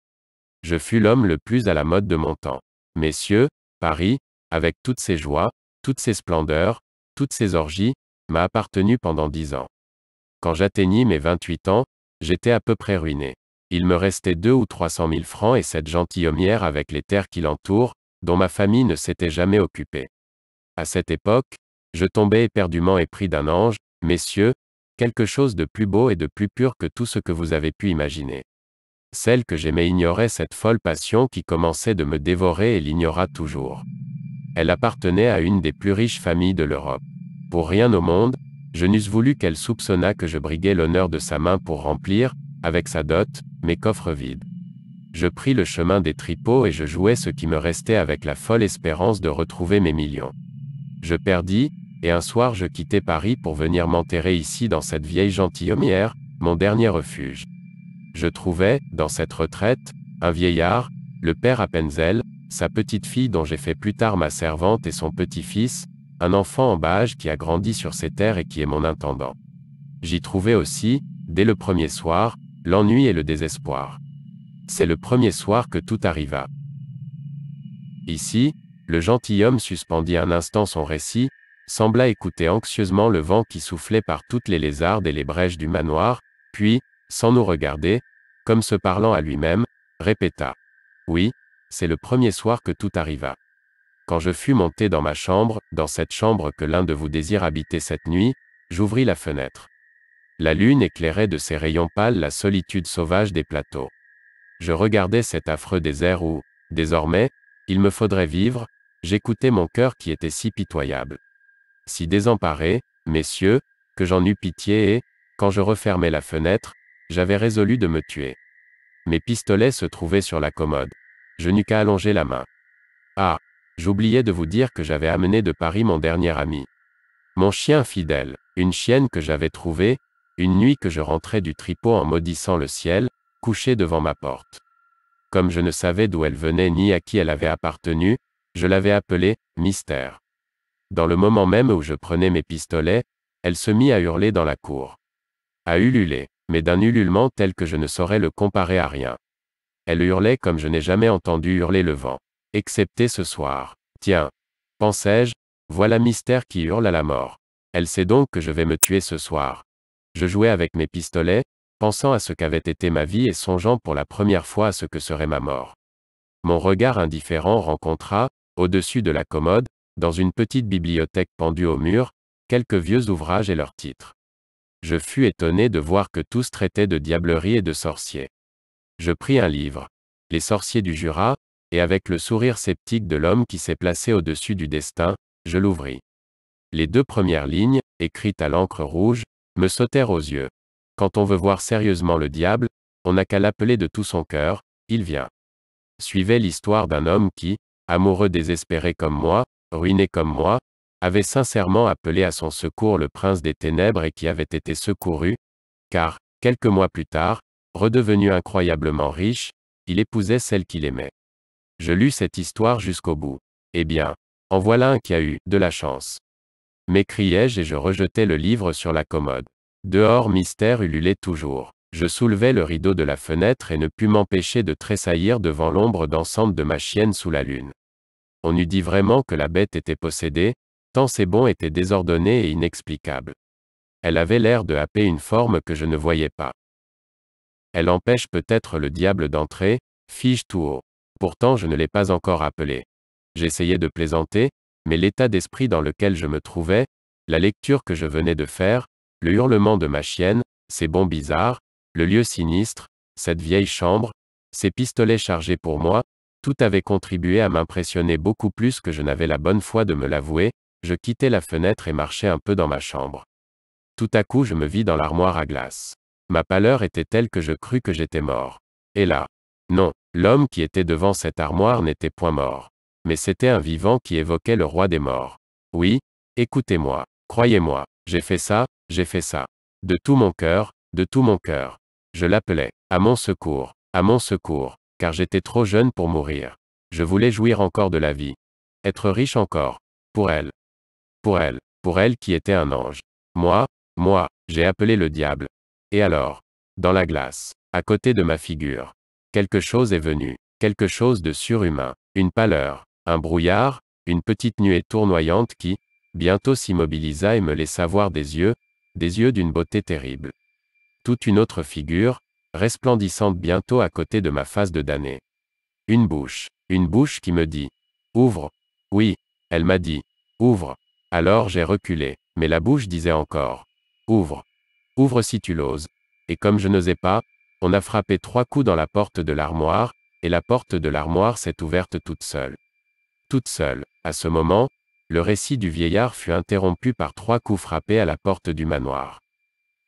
Je fus l'homme le plus à la mode de mon temps. Messieurs, Paris, avec toutes ses joies, toutes ses splendeurs, toutes ses orgies, m'a appartenu pendant dix ans. Quand j'atteignis mes 28 ans, j'étais à peu près ruiné. Il me restait deux ou trois cent mille francs et cette gentilhommière avec les terres qui l'entourent, dont ma famille ne s'était jamais occupée. À cette époque, je tombais éperdument épris d'un ange, messieurs, quelque chose de plus beau et de plus pur que tout ce que vous avez pu imaginer. Celle que j'aimais ignorait cette folle passion qui commençait de me dévorer et l'ignora toujours. Elle appartenait à une des plus riches familles de l'Europe. Pour rien au monde, je n'eusse voulu qu'elle soupçonnât que je briguais l'honneur de sa main pour remplir, avec sa dot, mes coffres vides. Je pris le chemin des tripots et je jouais ce qui me restait avec la folle espérance de retrouver mes millions. Je perdis, et un soir je quittai Paris pour venir m'enterrer ici dans cette vieille gentilhommière, mon dernier refuge. Je trouvais, dans cette retraite, un vieillard, le père Appenzel, sa petite fille dont j'ai fait plus tard ma servante et son petit-fils, un enfant en bas âge qui a grandi sur ces terres et qui est mon intendant. J'y trouvais aussi, dès le premier soir, l'ennui et le désespoir. C'est le premier soir que tout arriva. Ici, le gentilhomme suspendit un instant son récit, sembla écouter anxieusement le vent qui soufflait par toutes les lézardes et les brèches du manoir, puis, sans nous regarder, comme se parlant à lui-même, répéta. Oui, c'est le premier soir que tout arriva. Quand je fus monté dans ma chambre, dans cette chambre que l'un de vous désire habiter cette nuit, j'ouvris la fenêtre. La lune éclairait de ses rayons pâles la solitude sauvage des plateaux. Je regardais cet affreux désert où, désormais, il me faudrait vivre, j'écoutais mon cœur qui était si pitoyable. Si désemparé, messieurs, que j'en eus pitié et, quand je refermais la fenêtre, j'avais résolu de me tuer. Mes pistolets se trouvaient sur la commode. Je n'eus qu'à allonger la main. Ah, J'oubliais de vous dire que j'avais amené de Paris mon dernier ami. Mon chien fidèle, une chienne que j'avais trouvée, une nuit que je rentrais du tripot en maudissant le ciel, couchée devant ma porte. Comme je ne savais d'où elle venait ni à qui elle avait appartenu, je l'avais appelée Mystère. Dans le moment même où je prenais mes pistolets, elle se mit à hurler dans la cour. À ululer, mais d'un ululement tel que je ne saurais le comparer à rien. Elle hurlait comme je n'ai jamais entendu hurler le vent excepté ce soir. Tiens, » je voilà mystère qui hurle à la mort. Elle sait donc que je vais me tuer ce soir. Je jouais avec mes pistolets, pensant à ce qu'avait été ma vie et songeant pour la première fois à ce que serait ma mort. Mon regard indifférent rencontra, au-dessus de la commode, dans une petite bibliothèque pendue au mur, quelques vieux ouvrages et leurs titres. Je fus étonné de voir que tous traitaient de diablerie et de sorciers. Je pris un livre. Les sorciers du Jura, et avec le sourire sceptique de l'homme qui s'est placé au-dessus du destin, je l'ouvris. Les deux premières lignes, écrites à l'encre rouge, me sautèrent aux yeux. Quand on veut voir sérieusement le diable, on n'a qu'à l'appeler de tout son cœur, il vient. Suivait l'histoire d'un homme qui, amoureux désespéré comme moi, ruiné comme moi, avait sincèrement appelé à son secours le prince des ténèbres et qui avait été secouru, car, quelques mois plus tard, redevenu incroyablement riche, il épousait celle qu'il aimait. Je lus cette histoire jusqu'au bout. Eh bien, en voilà un qui a eu de la chance. M'écriai-je et je rejetai le livre sur la commode. Dehors mystère ululait toujours. Je soulevai le rideau de la fenêtre et ne pus m'empêcher de tressaillir devant l'ombre d'ensemble de ma chienne sous la lune. On eût dit vraiment que la bête était possédée, tant ses bons étaient désordonnés et inexplicables. Elle avait l'air de happer une forme que je ne voyais pas. Elle empêche peut-être le diable d'entrer, fige tout haut. Pourtant je ne l'ai pas encore appelé. J'essayais de plaisanter, mais l'état d'esprit dans lequel je me trouvais, la lecture que je venais de faire, le hurlement de ma chienne, ces bons bizarres, le lieu sinistre, cette vieille chambre, ces pistolets chargés pour moi, tout avait contribué à m'impressionner beaucoup plus que je n'avais la bonne foi de me l'avouer, je quittai la fenêtre et marchai un peu dans ma chambre. Tout à coup je me vis dans l'armoire à glace. Ma pâleur était telle que je crus que j'étais mort. Et là, non, l'homme qui était devant cette armoire n'était point mort. Mais c'était un vivant qui évoquait le roi des morts. Oui, écoutez-moi, croyez-moi, j'ai fait ça, j'ai fait ça. De tout mon cœur, de tout mon cœur. Je l'appelais, à mon secours, à mon secours, car j'étais trop jeune pour mourir. Je voulais jouir encore de la vie. Être riche encore. Pour elle. Pour elle, pour elle qui était un ange. Moi, moi, j'ai appelé le diable. Et alors, dans la glace, à côté de ma figure, Quelque chose est venu, quelque chose de surhumain, une pâleur, un brouillard, une petite nuée tournoyante qui, bientôt s'immobilisa et me laissa voir des yeux, des yeux d'une beauté terrible. Toute une autre figure, resplendissante bientôt à côté de ma face de damné. Une bouche, une bouche qui me dit, Ouvre. Oui, elle m'a dit, Ouvre. Alors j'ai reculé, mais la bouche disait encore, Ouvre. Ouvre si tu l'oses. Et comme je n'osais pas, on a frappé trois coups dans la porte de l'armoire, et la porte de l'armoire s'est ouverte toute seule. Toute seule. À ce moment, le récit du vieillard fut interrompu par trois coups frappés à la porte du manoir.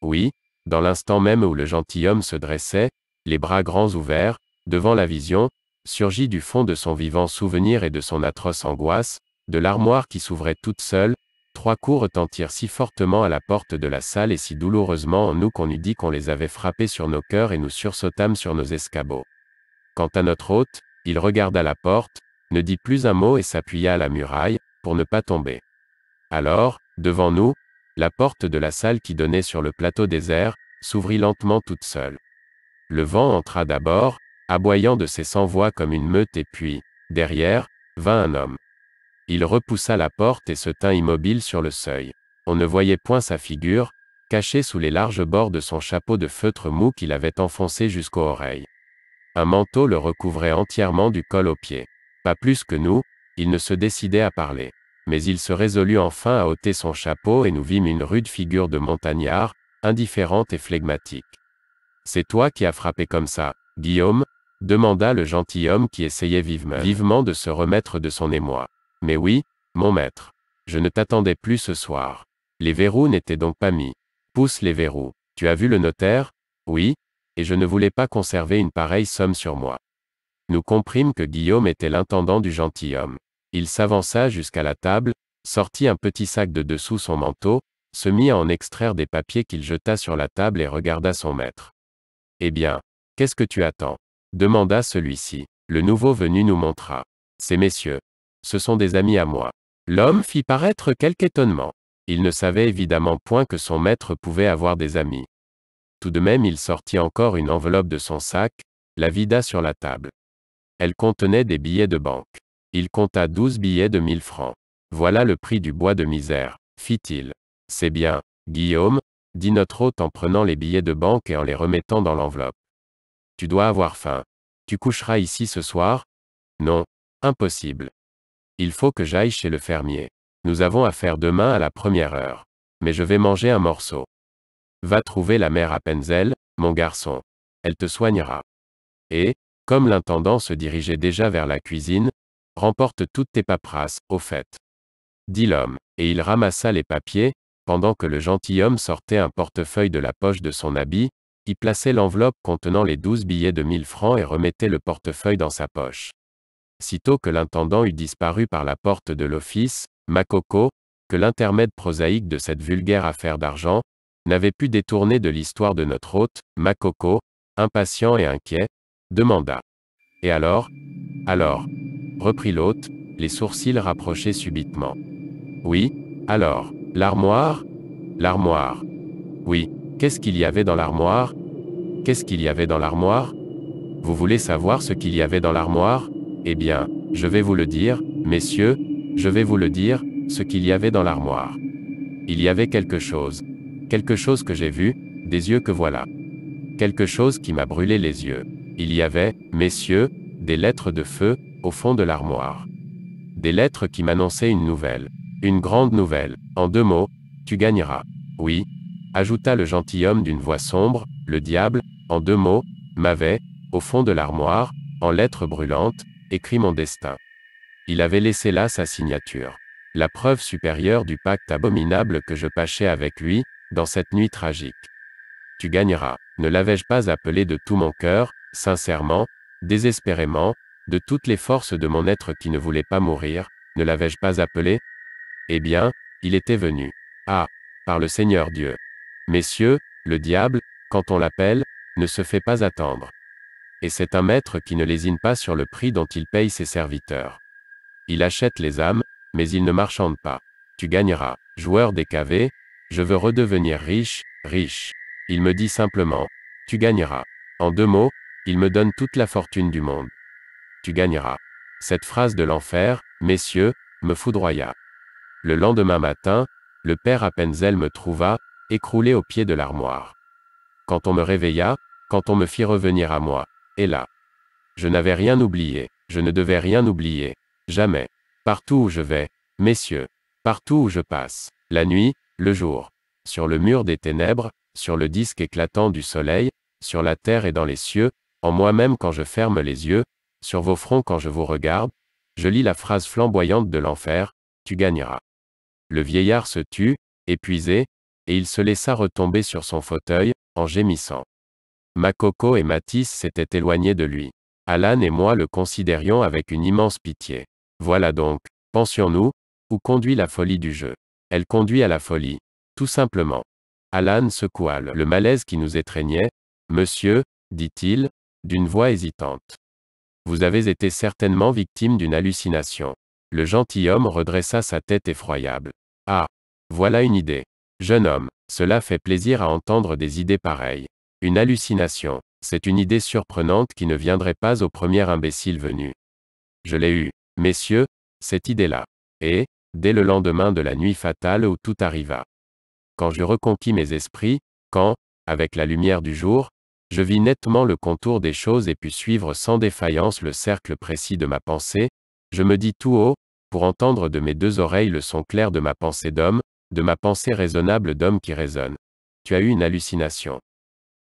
Oui, dans l'instant même où le gentilhomme se dressait, les bras grands ouverts, devant la vision, surgit du fond de son vivant souvenir et de son atroce angoisse, de l'armoire qui s'ouvrait toute seule, trois coups retentirent si fortement à la porte de la salle et si douloureusement en nous qu'on eût dit qu'on les avait frappés sur nos cœurs et nous sursautâmes sur nos escabeaux. Quant à notre hôte, il regarda la porte, ne dit plus un mot et s'appuya à la muraille, pour ne pas tomber. Alors, devant nous, la porte de la salle qui donnait sur le plateau désert, s'ouvrit lentement toute seule. Le vent entra d'abord, aboyant de ses cent voix comme une meute et puis, derrière, vint un homme. Il repoussa la porte et se tint immobile sur le seuil. On ne voyait point sa figure, cachée sous les larges bords de son chapeau de feutre mou qu'il avait enfoncé jusqu'aux oreilles. Un manteau le recouvrait entièrement du col aux pieds. Pas plus que nous, il ne se décidait à parler. Mais il se résolut enfin à ôter son chapeau et nous vîmes une rude figure de montagnard, indifférente et flegmatique. C'est toi qui as frappé comme ça, Guillaume demanda le gentilhomme qui essayait vivement, vivement de se remettre de son émoi. Mais oui, mon maître. Je ne t'attendais plus ce soir. Les verrous n'étaient donc pas mis. Pousse les verrous. Tu as vu le notaire Oui, et je ne voulais pas conserver une pareille somme sur moi. Nous comprîmes que Guillaume était l'intendant du gentilhomme. Il s'avança jusqu'à la table, sortit un petit sac de dessous son manteau, se mit à en extraire des papiers qu'il jeta sur la table et regarda son maître. Eh bien, qu'est-ce que tu attends demanda celui-ci. Le nouveau venu nous montra. Ces messieurs, ce sont des amis à moi. L'homme fit paraître quelque étonnement. Il ne savait évidemment point que son maître pouvait avoir des amis. Tout de même il sortit encore une enveloppe de son sac, la vida sur la table. Elle contenait des billets de banque. Il compta douze billets de mille francs. Voilà le prix du bois de misère, fit-il. C'est bien, Guillaume, dit notre hôte en prenant les billets de banque et en les remettant dans l'enveloppe. Tu dois avoir faim. Tu coucheras ici ce soir Non, impossible. Il faut que j'aille chez le fermier. Nous avons affaire demain à la première heure. Mais je vais manger un morceau. Va trouver la mère à Penzel, mon garçon. Elle te soignera. Et, comme l'intendant se dirigeait déjà vers la cuisine, remporte toutes tes paperasses, au fait. Dit l'homme, et il ramassa les papiers, pendant que le gentilhomme sortait un portefeuille de la poche de son habit, y plaçait l'enveloppe contenant les douze billets de mille francs et remettait le portefeuille dans sa poche sitôt que l'intendant eut disparu par la porte de l'office, Makoko, que l'intermède prosaïque de cette vulgaire affaire d'argent, n'avait pu détourner de l'histoire de notre hôte, Makoko, impatient et inquiet, demanda. Et alors Alors reprit l'hôte, les sourcils rapprochés subitement. Oui, alors, l'armoire L'armoire. Oui, qu'est-ce qu'il y avait dans l'armoire Qu'est-ce qu'il y avait dans l'armoire Vous voulez savoir ce qu'il y avait dans l'armoire eh bien, je vais vous le dire, messieurs, je vais vous le dire, ce qu'il y avait dans l'armoire. Il y avait quelque chose. Quelque chose que j'ai vu, des yeux que voilà. Quelque chose qui m'a brûlé les yeux. Il y avait, messieurs, des lettres de feu, au fond de l'armoire. Des lettres qui m'annonçaient une nouvelle. Une grande nouvelle. En deux mots, tu gagneras. Oui, ajouta le gentilhomme d'une voix sombre, le diable, en deux mots, m'avait, au fond de l'armoire, en lettres brûlantes, écrit mon destin. Il avait laissé là sa signature. La preuve supérieure du pacte abominable que je pâchais avec lui, dans cette nuit tragique. Tu gagneras. Ne l'avais-je pas appelé de tout mon cœur, sincèrement, désespérément, de toutes les forces de mon être qui ne voulait pas mourir, ne l'avais-je pas appelé Eh bien, il était venu. Ah Par le Seigneur Dieu. Messieurs, le diable, quand on l'appelle, ne se fait pas attendre. Et c'est un maître qui ne lésine pas sur le prix dont il paye ses serviteurs. Il achète les âmes, mais il ne marchande pas. Tu gagneras. Joueur des cavés, je veux redevenir riche, riche. Il me dit simplement, tu gagneras. En deux mots, il me donne toute la fortune du monde. Tu gagneras. Cette phrase de l'enfer, messieurs, me foudroya. Le lendemain matin, le père Penzel me trouva, écroulé au pied de l'armoire. Quand on me réveilla, quand on me fit revenir à moi, là. Je n'avais rien oublié, je ne devais rien oublier. Jamais. Partout où je vais, messieurs, partout où je passe, la nuit, le jour, sur le mur des ténèbres, sur le disque éclatant du soleil, sur la terre et dans les cieux, en moi-même quand je ferme les yeux, sur vos fronts quand je vous regarde, je lis la phrase flamboyante de l'enfer, tu gagneras. Le vieillard se tut, épuisé, et il se laissa retomber sur son fauteuil, en gémissant. Makoko et Matisse s'étaient éloignés de lui. Alan et moi le considérions avec une immense pitié. Voilà donc, pensions-nous, où conduit la folie du jeu. Elle conduit à la folie. Tout simplement. Alan secoua le, le malaise qui nous étreignait. Monsieur, dit-il, d'une voix hésitante. Vous avez été certainement victime d'une hallucination. Le gentilhomme redressa sa tête effroyable. Ah. Voilà une idée. Jeune homme, cela fait plaisir à entendre des idées pareilles. Une hallucination. C'est une idée surprenante qui ne viendrait pas au premier imbécile venu. Je l'ai eue, messieurs, cette idée-là. Et, dès le lendemain de la nuit fatale où tout arriva. Quand je reconquis mes esprits, quand, avec la lumière du jour, je vis nettement le contour des choses et pus suivre sans défaillance le cercle précis de ma pensée, je me dis tout haut, pour entendre de mes deux oreilles le son clair de ma pensée d'homme, de ma pensée raisonnable d'homme qui raisonne. Tu as eu une hallucination.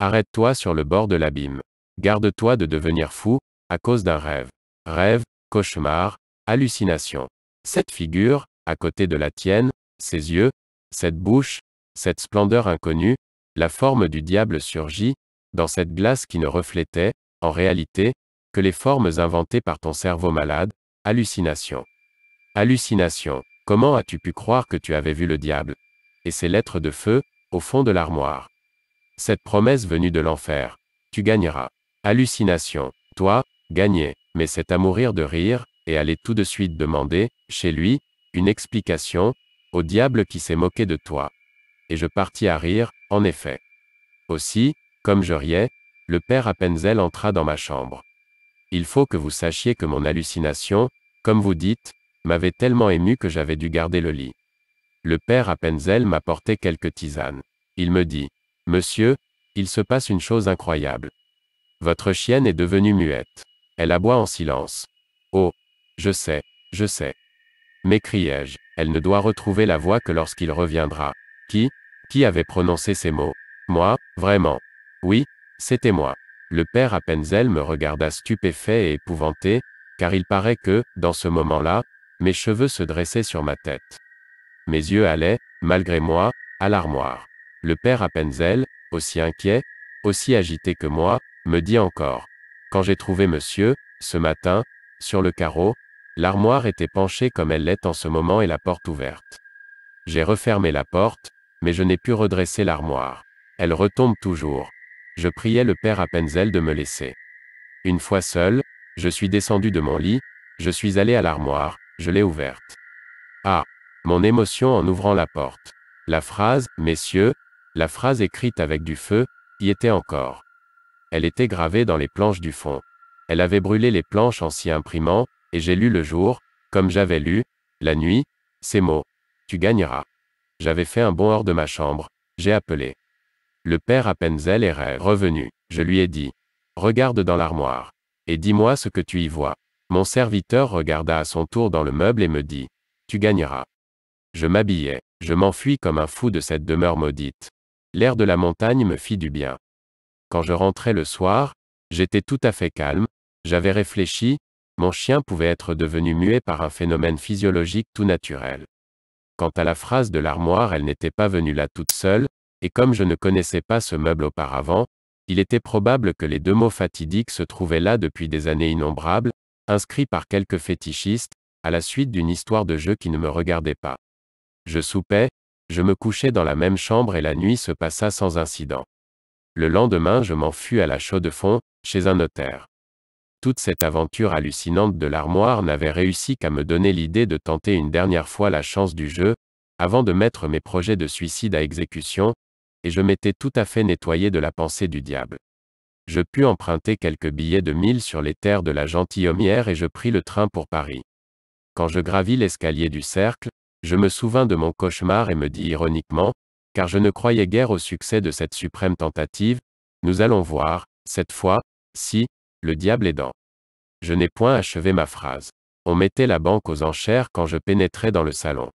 Arrête-toi sur le bord de l'abîme. Garde-toi de devenir fou, à cause d'un rêve. Rêve, cauchemar, hallucination. Cette figure, à côté de la tienne, ses yeux, cette bouche, cette splendeur inconnue, la forme du diable surgit, dans cette glace qui ne reflétait, en réalité, que les formes inventées par ton cerveau malade, hallucination. Hallucination, comment as-tu pu croire que tu avais vu le diable Et ces lettres de feu, au fond de l'armoire cette promesse venue de l'enfer. Tu gagneras. Hallucination. Toi, gagner. Mais c'est à mourir de rire, et aller tout de suite demander, chez lui, une explication, au diable qui s'est moqué de toi. Et je partis à rire, en effet. Aussi, comme je riais, le père à Penzel entra dans ma chambre. Il faut que vous sachiez que mon hallucination, comme vous dites, m'avait tellement ému que j'avais dû garder le lit. Le père à m'apportait quelques tisanes. Il me dit, Monsieur, il se passe une chose incroyable. Votre chienne est devenue muette. Elle aboie en silence. Oh. Je sais, je sais. M'écriai-je, elle ne doit retrouver la voix que lorsqu'il reviendra. Qui Qui avait prononcé ces mots Moi, vraiment. Oui, c'était moi. Le père à me regarda stupéfait et épouvanté, car il paraît que, dans ce moment-là, mes cheveux se dressaient sur ma tête. Mes yeux allaient, malgré moi, à l'armoire. Le père Appenzel, aussi inquiet, aussi agité que moi, me dit encore. Quand j'ai trouvé monsieur, ce matin, sur le carreau, l'armoire était penchée comme elle l'est en ce moment et la porte ouverte. J'ai refermé la porte, mais je n'ai pu redresser l'armoire. Elle retombe toujours. Je priais le père Appenzel de me laisser. Une fois seul, je suis descendu de mon lit, je suis allé à l'armoire, je l'ai ouverte. Ah! Mon émotion en ouvrant la porte. La phrase, messieurs, la phrase écrite avec du feu, y était encore. Elle était gravée dans les planches du fond. Elle avait brûlé les planches en s'y imprimant, et j'ai lu le jour, comme j'avais lu, la nuit, ces mots. Tu gagneras. J'avais fait un bond hors de ma chambre, j'ai appelé. Le père à Appenzel est revenu. Je lui ai dit. Regarde dans l'armoire. Et dis-moi ce que tu y vois. Mon serviteur regarda à son tour dans le meuble et me dit. Tu gagneras. Je m'habillais. Je m'enfuis comme un fou de cette demeure maudite. L'air de la montagne me fit du bien. Quand je rentrais le soir, j'étais tout à fait calme, j'avais réfléchi, mon chien pouvait être devenu muet par un phénomène physiologique tout naturel. Quant à la phrase de l'armoire, elle n'était pas venue là toute seule, et comme je ne connaissais pas ce meuble auparavant, il était probable que les deux mots fatidiques se trouvaient là depuis des années innombrables, inscrits par quelques fétichistes, à la suite d'une histoire de jeu qui ne me regardait pas. Je soupais, je me couchai dans la même chambre et la nuit se passa sans incident. Le lendemain, je m'en fus à la chaux de fonds chez un notaire. Toute cette aventure hallucinante de l'armoire n'avait réussi qu'à me donner l'idée de tenter une dernière fois la chance du jeu, avant de mettre mes projets de suicide à exécution, et je m'étais tout à fait nettoyé de la pensée du diable. Je pus emprunter quelques billets de mille sur les terres de la gentilhommière et je pris le train pour Paris. Quand je gravis l'escalier du cercle, je me souvins de mon cauchemar et me dis ironiquement, car je ne croyais guère au succès de cette suprême tentative, nous allons voir, cette fois, si, le diable est dans. » Je n'ai point achevé ma phrase. On mettait la banque aux enchères quand je pénétrais dans le salon.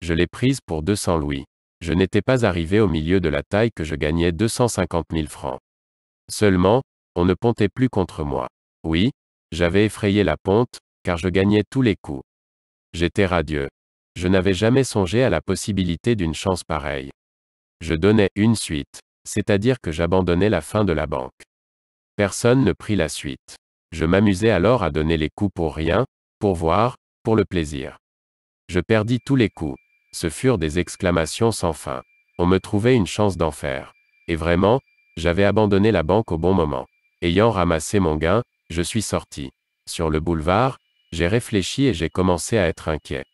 Je l'ai prise pour 200 louis. Je n'étais pas arrivé au milieu de la taille que je gagnais 250 000 francs. Seulement, on ne pontait plus contre moi. Oui, j'avais effrayé la ponte, car je gagnais tous les coups. J'étais radieux. Je n'avais jamais songé à la possibilité d'une chance pareille. Je donnais une suite, c'est-à-dire que j'abandonnais la fin de la banque. Personne ne prit la suite. Je m'amusais alors à donner les coups pour rien, pour voir, pour le plaisir. Je perdis tous les coups. Ce furent des exclamations sans fin. On me trouvait une chance d'enfer. Et vraiment, j'avais abandonné la banque au bon moment. Ayant ramassé mon gain, je suis sorti. Sur le boulevard, j'ai réfléchi et j'ai commencé à être inquiet.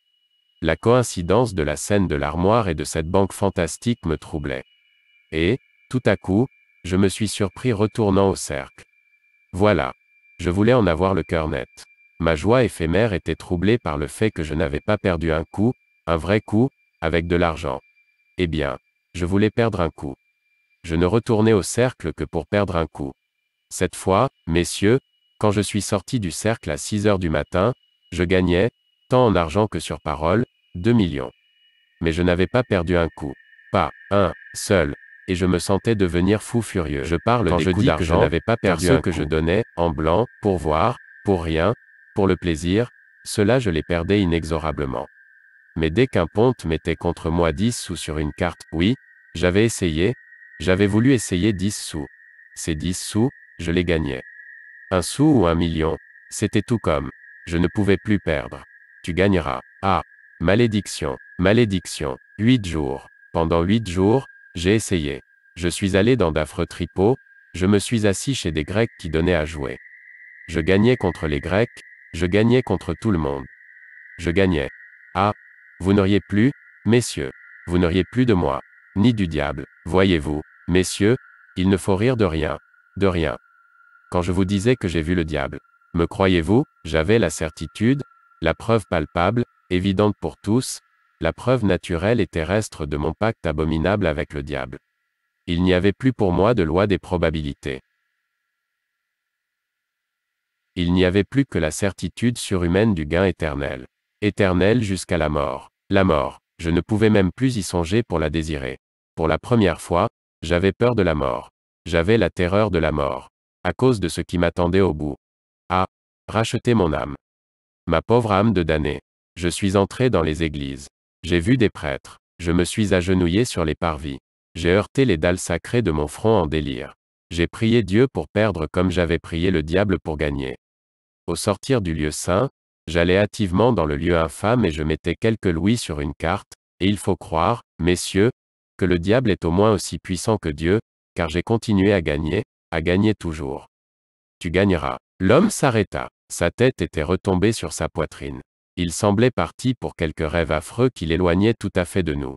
La coïncidence de la scène de l'armoire et de cette banque fantastique me troublait. Et, tout à coup, je me suis surpris retournant au cercle. Voilà. Je voulais en avoir le cœur net. Ma joie éphémère était troublée par le fait que je n'avais pas perdu un coup, un vrai coup, avec de l'argent. Eh bien, je voulais perdre un coup. Je ne retournais au cercle que pour perdre un coup. Cette fois, messieurs, quand je suis sorti du cercle à 6 heures du matin, je gagnais, tant en argent que sur parole, 2 millions. Mais je n'avais pas perdu un coup. Pas un seul. Et je me sentais devenir fou furieux. Je parle quand des je coups dis je n'avais pas perdu ce que je donnais, en blanc, pour voir, pour rien, pour le plaisir, cela je les perdais inexorablement. Mais dès qu'un ponte mettait contre moi 10 sous sur une carte, oui, j'avais essayé, j'avais voulu essayer 10 sous. Ces 10 sous, je les gagnais. Un sou ou un million, c'était tout comme. Je ne pouvais plus perdre. Tu gagneras. Ah. Malédiction. Malédiction. Huit jours. Pendant huit jours, j'ai essayé. Je suis allé dans d'affreux tripots, je me suis assis chez des Grecs qui donnaient à jouer. Je gagnais contre les Grecs, je gagnais contre tout le monde. Je gagnais. Ah. Vous n'auriez plus, messieurs. Vous n'auriez plus de moi. Ni du diable. Voyez-vous, messieurs, il ne faut rire de rien. De rien. Quand je vous disais que j'ai vu le diable, me croyez-vous, j'avais la certitude, la preuve palpable, évidente pour tous, la preuve naturelle et terrestre de mon pacte abominable avec le diable. Il n'y avait plus pour moi de loi des probabilités. Il n'y avait plus que la certitude surhumaine du gain éternel. Éternel jusqu'à la mort. La mort, je ne pouvais même plus y songer pour la désirer. Pour la première fois, j'avais peur de la mort. J'avais la terreur de la mort. À cause de ce qui m'attendait au bout. Ah, racheter mon âme. Ma pauvre âme de damnée. Je suis entré dans les églises. J'ai vu des prêtres. Je me suis agenouillé sur les parvis. J'ai heurté les dalles sacrées de mon front en délire. J'ai prié Dieu pour perdre comme j'avais prié le diable pour gagner. Au sortir du lieu saint, j'allais hâtivement dans le lieu infâme et je mettais quelques louis sur une carte, et il faut croire, messieurs, que le diable est au moins aussi puissant que Dieu, car j'ai continué à gagner, à gagner toujours. Tu gagneras. L'homme s'arrêta. Sa tête était retombée sur sa poitrine. Il semblait parti pour quelque rêve affreux qui l'éloignait tout à fait de nous.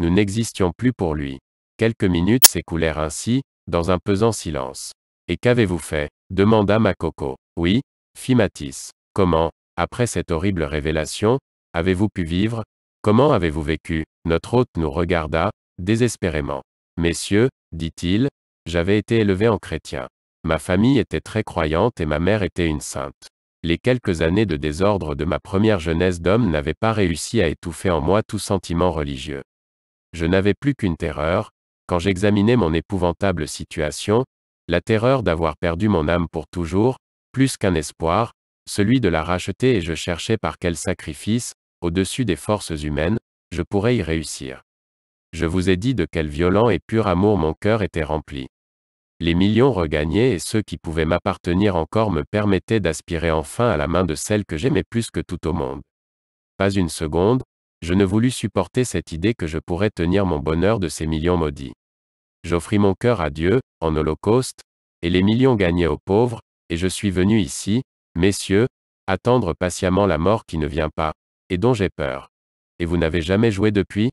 Nous n'existions plus pour lui. Quelques minutes s'écoulèrent ainsi, dans un pesant silence. Et qu'avez-vous fait demanda Makoko. Oui, fit Matisse. Comment, après cette horrible révélation, avez-vous pu vivre Comment avez-vous vécu Notre hôte nous regarda, désespérément. Messieurs, dit-il, j'avais été élevé en chrétien. Ma famille était très croyante et ma mère était une sainte. Les quelques années de désordre de ma première jeunesse d'homme n'avaient pas réussi à étouffer en moi tout sentiment religieux. Je n'avais plus qu'une terreur, quand j'examinais mon épouvantable situation, la terreur d'avoir perdu mon âme pour toujours, plus qu'un espoir, celui de la racheter et je cherchais par quel sacrifice, au-dessus des forces humaines, je pourrais y réussir. Je vous ai dit de quel violent et pur amour mon cœur était rempli. Les millions regagnés et ceux qui pouvaient m'appartenir encore me permettaient d'aspirer enfin à la main de celle que j'aimais plus que tout au monde. Pas une seconde, je ne voulus supporter cette idée que je pourrais tenir mon bonheur de ces millions maudits. J'offris mon cœur à Dieu, en holocauste, et les millions gagnés aux pauvres, et je suis venu ici, messieurs, attendre patiemment la mort qui ne vient pas, et dont j'ai peur. Et vous n'avez jamais joué depuis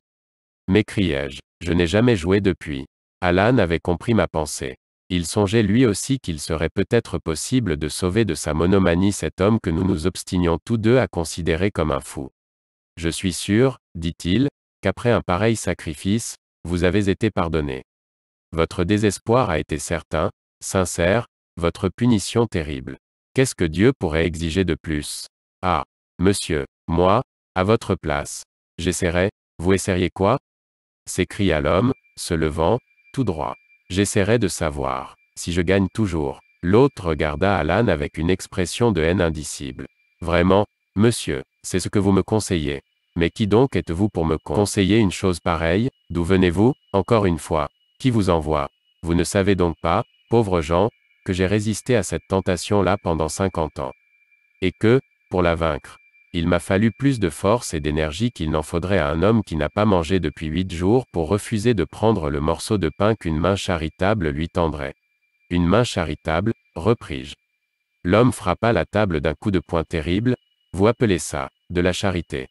M'écriai-je. Je, je n'ai jamais joué depuis. Alan avait compris ma pensée. Il songeait lui aussi qu'il serait peut-être possible de sauver de sa monomanie cet homme que nous nous obstinions tous deux à considérer comme un fou. Je suis sûr, dit-il, qu'après un pareil sacrifice, vous avez été pardonné. Votre désespoir a été certain, sincère, votre punition terrible. Qu'est-ce que Dieu pourrait exiger de plus Ah, monsieur, moi, à votre place. J'essaierai, vous essaieriez quoi s'écria l'homme, se levant, tout droit. J'essaierai de savoir si je gagne toujours. L'autre regarda Alan avec une expression de haine indicible. Vraiment, monsieur, c'est ce que vous me conseillez. Mais qui donc êtes-vous pour me conseiller une chose pareille D'où venez-vous Encore une fois, qui vous envoie Vous ne savez donc pas, pauvres gens, que j'ai résisté à cette tentation-là pendant 50 ans. Et que, pour la vaincre, il m'a fallu plus de force et d'énergie qu'il n'en faudrait à un homme qui n'a pas mangé depuis huit jours pour refuser de prendre le morceau de pain qu'une main charitable lui tendrait. Une main charitable, repris-je. L'homme frappa la table d'un coup de poing terrible, vous appelez ça, de la charité.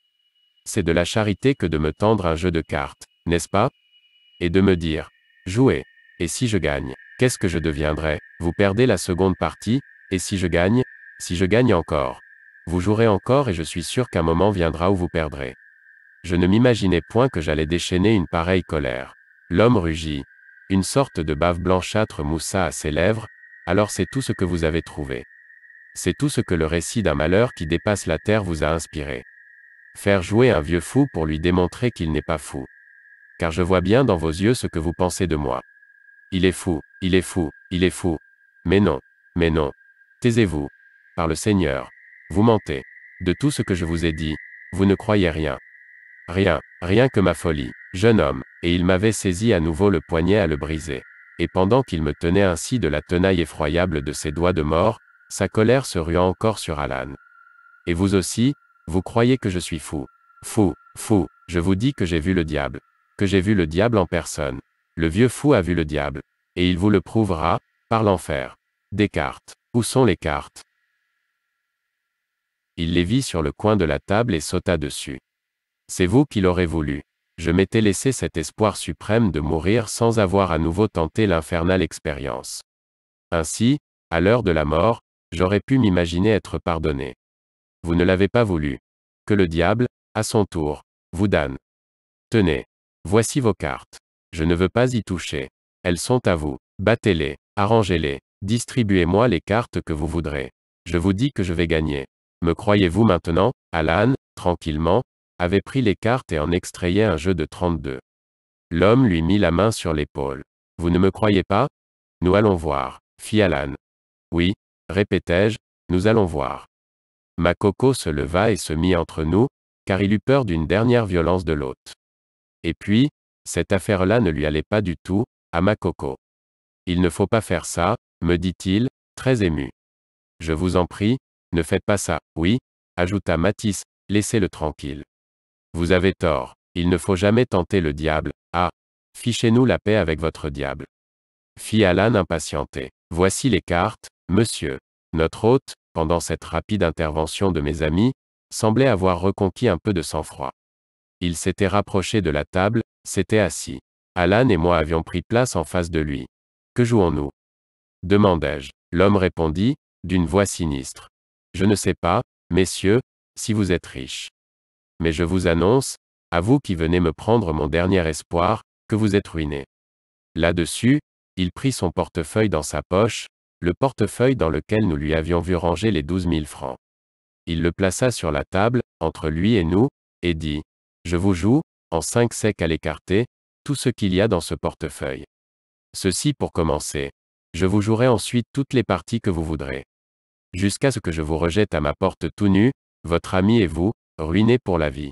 C'est de la charité que de me tendre un jeu de cartes, n'est-ce pas Et de me dire, jouez, et si je gagne, qu'est-ce que je deviendrai Vous perdez la seconde partie, et si je gagne, si je gagne encore, vous jouerez encore et je suis sûr qu'un moment viendra où vous perdrez. Je ne m'imaginais point que j'allais déchaîner une pareille colère. L'homme rugit. Une sorte de bave blanchâtre moussa à ses lèvres, alors c'est tout ce que vous avez trouvé. C'est tout ce que le récit d'un malheur qui dépasse la terre vous a inspiré. Faire jouer un vieux fou pour lui démontrer qu'il n'est pas fou. Car je vois bien dans vos yeux ce que vous pensez de moi. Il est fou, il est fou, il est fou. Mais non, mais non. Taisez-vous. Par le Seigneur. Vous mentez. De tout ce que je vous ai dit, vous ne croyez rien. Rien, rien que ma folie, jeune homme, et il m'avait saisi à nouveau le poignet à le briser. Et pendant qu'il me tenait ainsi de la tenaille effroyable de ses doigts de mort, sa colère se rua encore sur Alan. Et vous aussi, vous croyez que je suis fou. Fou, fou, je vous dis que j'ai vu le diable. Que j'ai vu le diable en personne. Le vieux fou a vu le diable. Et il vous le prouvera, par l'enfer. Des cartes. Où sont les cartes il les vit sur le coin de la table et sauta dessus. C'est vous qui l'aurez voulu. Je m'étais laissé cet espoir suprême de mourir sans avoir à nouveau tenté l'infernale expérience. Ainsi, à l'heure de la mort, j'aurais pu m'imaginer être pardonné. Vous ne l'avez pas voulu. Que le diable, à son tour, vous donne. Tenez. Voici vos cartes. Je ne veux pas y toucher. Elles sont à vous. Battez-les, arrangez-les, distribuez-moi les cartes que vous voudrez. Je vous dis que je vais gagner. Me croyez-vous maintenant Alan, tranquillement, avait pris les cartes et en extrayait un jeu de 32. L'homme lui mit la main sur l'épaule. Vous ne me croyez pas Nous allons voir, fit Alan. Oui, répétai-je, nous allons voir. Ma se leva et se mit entre nous, car il eut peur d'une dernière violence de l'hôte. Et puis, cette affaire-là ne lui allait pas du tout, à ma Il ne faut pas faire ça, me dit-il, très ému. Je vous en prie, ne faites pas ça, oui, ajouta Matisse, laissez-le tranquille. Vous avez tort, il ne faut jamais tenter le diable, ah, fichez-nous la paix avec votre diable. Fit Alan impatienté. Voici les cartes, monsieur. Notre hôte, pendant cette rapide intervention de mes amis, semblait avoir reconquis un peu de sang-froid. Il s'était rapproché de la table, s'était assis. Alan et moi avions pris place en face de lui. Que jouons-nous demandai-je. L'homme répondit, d'une voix sinistre. Je ne sais pas, messieurs, si vous êtes riches. Mais je vous annonce, à vous qui venez me prendre mon dernier espoir, que vous êtes ruinés. Là-dessus, il prit son portefeuille dans sa poche, le portefeuille dans lequel nous lui avions vu ranger les douze mille francs. Il le plaça sur la table, entre lui et nous, et dit, Je vous joue, en cinq secs à l'écarté, tout ce qu'il y a dans ce portefeuille. Ceci pour commencer. Je vous jouerai ensuite toutes les parties que vous voudrez jusqu'à ce que je vous rejette à ma porte tout nu, votre ami et vous, ruinés pour la vie.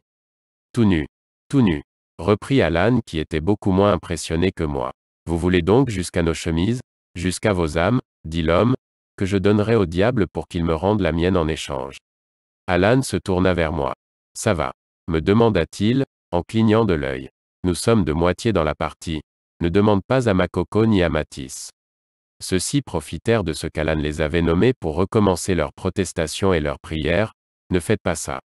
Tout nu. Tout nu. Reprit Alan qui était beaucoup moins impressionné que moi. Vous voulez donc jusqu'à nos chemises, jusqu'à vos âmes, dit l'homme, que je donnerai au diable pour qu'il me rende la mienne en échange. Alan se tourna vers moi. Ça va. me demanda-t-il, en clignant de l'œil. Nous sommes de moitié dans la partie. Ne demande pas à ma coco ni à Matisse. Ceux-ci profitèrent de ce qu'Alan les avait nommés pour recommencer leurs protestations et leurs prières. Ne faites pas ça.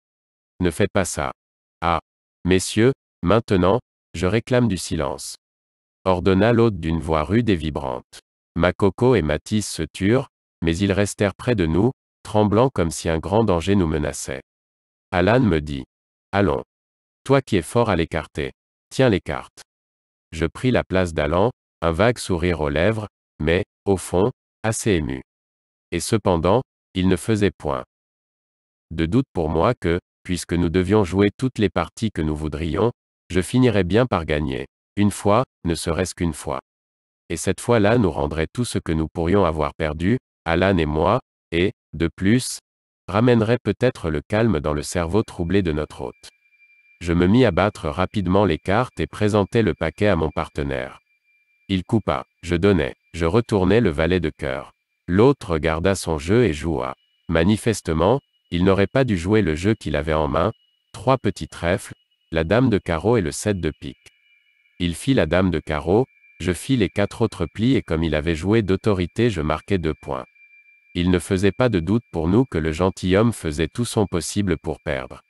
Ne faites pas ça. Ah. Messieurs, maintenant, je réclame du silence. Ordonna l'hôte d'une voix rude et vibrante. Macoco et Matisse se turent, mais ils restèrent près de nous, tremblant comme si un grand danger nous menaçait. Alan me dit. Allons. Toi qui es fort à l'écarter. Tiens les cartes. Je pris la place d'Alan, un vague sourire aux lèvres, mais, au fond, assez ému. Et cependant, il ne faisait point de doute pour moi que, puisque nous devions jouer toutes les parties que nous voudrions, je finirais bien par gagner. Une fois, ne serait-ce qu'une fois. Et cette fois-là nous rendrait tout ce que nous pourrions avoir perdu, Alan et moi, et, de plus, ramènerait peut-être le calme dans le cerveau troublé de notre hôte. Je me mis à battre rapidement les cartes et présentai le paquet à mon partenaire. Il coupa. Je donnais. Je retournais le valet de cœur. L'autre regarda son jeu et joua. Manifestement, il n'aurait pas dû jouer le jeu qu'il avait en main, trois petits trèfles, la dame de carreau et le sept de pique. Il fit la dame de carreau, je fis les quatre autres plis et comme il avait joué d'autorité je marquai deux points. Il ne faisait pas de doute pour nous que le gentilhomme faisait tout son possible pour perdre.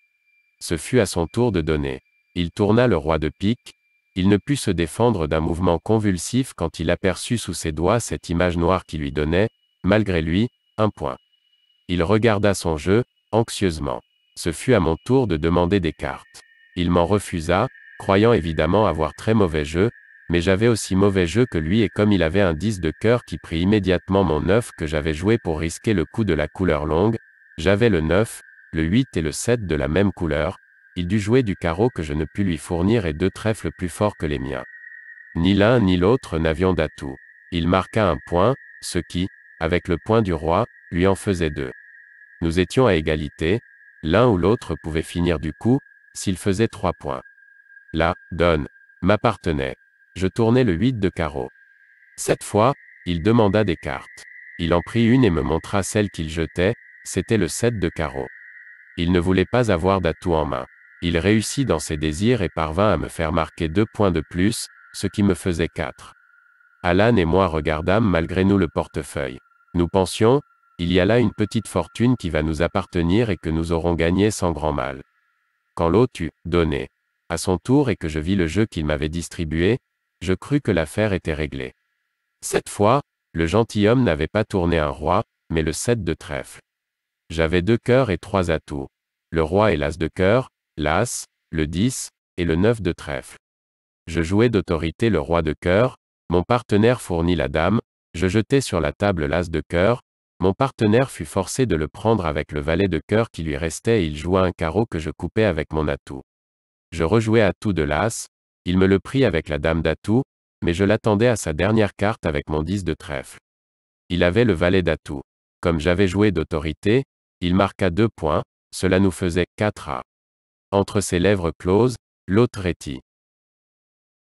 Ce fut à son tour de donner. Il tourna le roi de pique, il ne put se défendre d'un mouvement convulsif quand il aperçut sous ses doigts cette image noire qui lui donnait, malgré lui, un point. Il regarda son jeu, anxieusement. Ce fut à mon tour de demander des cartes. Il m'en refusa, croyant évidemment avoir très mauvais jeu, mais j'avais aussi mauvais jeu que lui et comme il avait un 10 de cœur qui prit immédiatement mon 9 que j'avais joué pour risquer le coup de la couleur longue, j'avais le 9, le 8 et le 7 de la même couleur, il dut jouer du carreau que je ne pus lui fournir et deux trèfles plus forts que les miens. Ni l'un ni l'autre n'avions d'atout. Il marqua un point, ce qui, avec le point du roi, lui en faisait deux. Nous étions à égalité, l'un ou l'autre pouvait finir du coup, s'il faisait trois points. La donne m'appartenait. Je tournai le 8 de carreau. Cette fois, il demanda des cartes. Il en prit une et me montra celle qu'il jetait, c'était le 7 de carreau. Il ne voulait pas avoir d'atout en main. Il réussit dans ses désirs et parvint à me faire marquer deux points de plus, ce qui me faisait quatre. Alan et moi regardâmes malgré nous le portefeuille. Nous pensions, il y a là une petite fortune qui va nous appartenir et que nous aurons gagnée sans grand mal. Quand l'eau eut donné à son tour et que je vis le jeu qu'il m'avait distribué, je crus que l'affaire était réglée. Cette fois, le gentilhomme n'avait pas tourné un roi, mais le sept de trèfle. J'avais deux cœurs et trois atouts. Le roi et l'as de cœur, l'As, le 10, et le 9 de trèfle. Je jouais d'autorité le roi de cœur, mon partenaire fournit la dame, je jetai sur la table l'As de cœur, mon partenaire fut forcé de le prendre avec le valet de cœur qui lui restait et il joua un carreau que je coupais avec mon atout. Je rejouais atout de l'As, il me le prit avec la dame d'atout, mais je l'attendais à sa dernière carte avec mon 10 de trèfle. Il avait le valet d'atout. Comme j'avais joué d'autorité, il marqua deux points, cela nous faisait 4 à. Entre ses lèvres closes, l'autre rétit.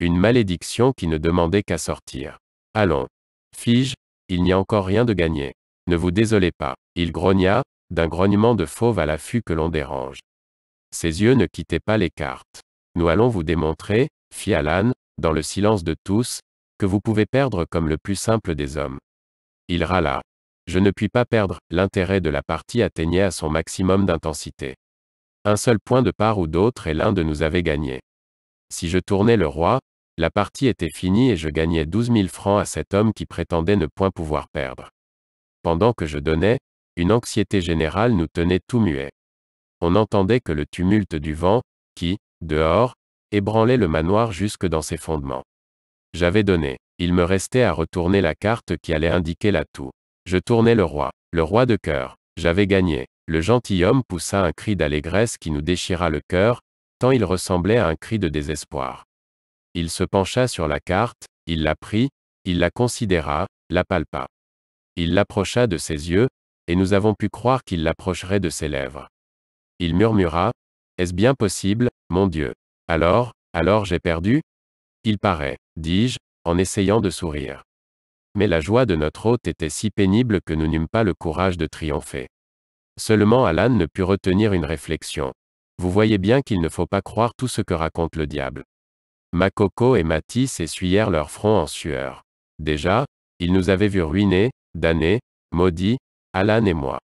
Une malédiction qui ne demandait qu'à sortir. Allons. Fige, il n'y a encore rien de gagné. Ne vous désolez pas. Il grogna, d'un grognement de fauve à l'affût que l'on dérange. Ses yeux ne quittaient pas les cartes. Nous allons vous démontrer, fit Alan, dans le silence de tous, que vous pouvez perdre comme le plus simple des hommes. Il râla. Je ne puis pas perdre, l'intérêt de la partie atteignait à son maximum d'intensité. Un seul point de part ou d'autre et l'un de nous avait gagné. Si je tournais le roi, la partie était finie et je gagnais douze mille francs à cet homme qui prétendait ne point pouvoir perdre. Pendant que je donnais, une anxiété générale nous tenait tout muets. On n'entendait que le tumulte du vent, qui, dehors, ébranlait le manoir jusque dans ses fondements. J'avais donné. Il me restait à retourner la carte qui allait indiquer l'atout. Je tournais le roi. Le roi de cœur. J'avais gagné le gentilhomme poussa un cri d'allégresse qui nous déchira le cœur, tant il ressemblait à un cri de désespoir. Il se pencha sur la carte, il la prit, il la considéra, la palpa. Il l'approcha de ses yeux, et nous avons pu croire qu'il l'approcherait de ses lèvres. Il murmura, Est-ce bien possible, mon Dieu Alors, alors j'ai perdu Il paraît, dis-je, en essayant de sourire. Mais la joie de notre hôte était si pénible que nous n'eûmes pas le courage de triompher. Seulement Alan ne put retenir une réflexion. Vous voyez bien qu'il ne faut pas croire tout ce que raconte le diable. Makoko et Matisse essuyèrent leur front en sueur. Déjà, ils nous avaient vus ruinés, damnés, maudits, Alan et moi.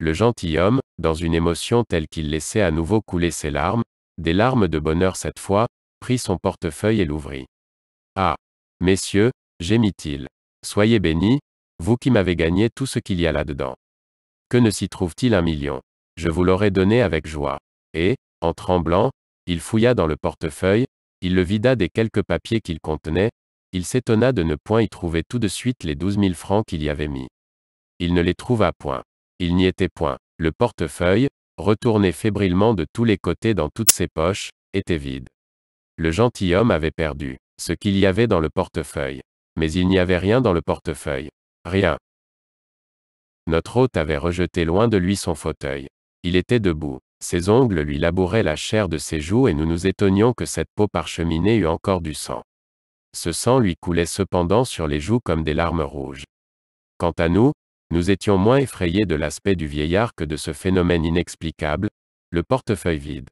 Le gentilhomme, dans une émotion telle qu'il laissait à nouveau couler ses larmes, des larmes de bonheur cette fois, prit son portefeuille et l'ouvrit. Ah! Messieurs, gémit-il. Soyez bénis, vous qui m'avez gagné tout ce qu'il y a là-dedans. Que ne s'y trouve-t-il un million Je vous l'aurais donné avec joie. Et, en tremblant, il fouilla dans le portefeuille, il le vida des quelques papiers qu'il contenait, il s'étonna de ne point y trouver tout de suite les douze mille francs qu'il y avait mis. Il ne les trouva point. Il n'y était point. Le portefeuille, retourné fébrilement de tous les côtés dans toutes ses poches, était vide. Le gentilhomme avait perdu ce qu'il y avait dans le portefeuille. Mais il n'y avait rien dans le portefeuille. Rien. Notre hôte avait rejeté loin de lui son fauteuil. Il était debout. Ses ongles lui labouraient la chair de ses joues et nous nous étonnions que cette peau parcheminée eût encore du sang. Ce sang lui coulait cependant sur les joues comme des larmes rouges. Quant à nous, nous étions moins effrayés de l'aspect du vieillard que de ce phénomène inexplicable, le portefeuille vide.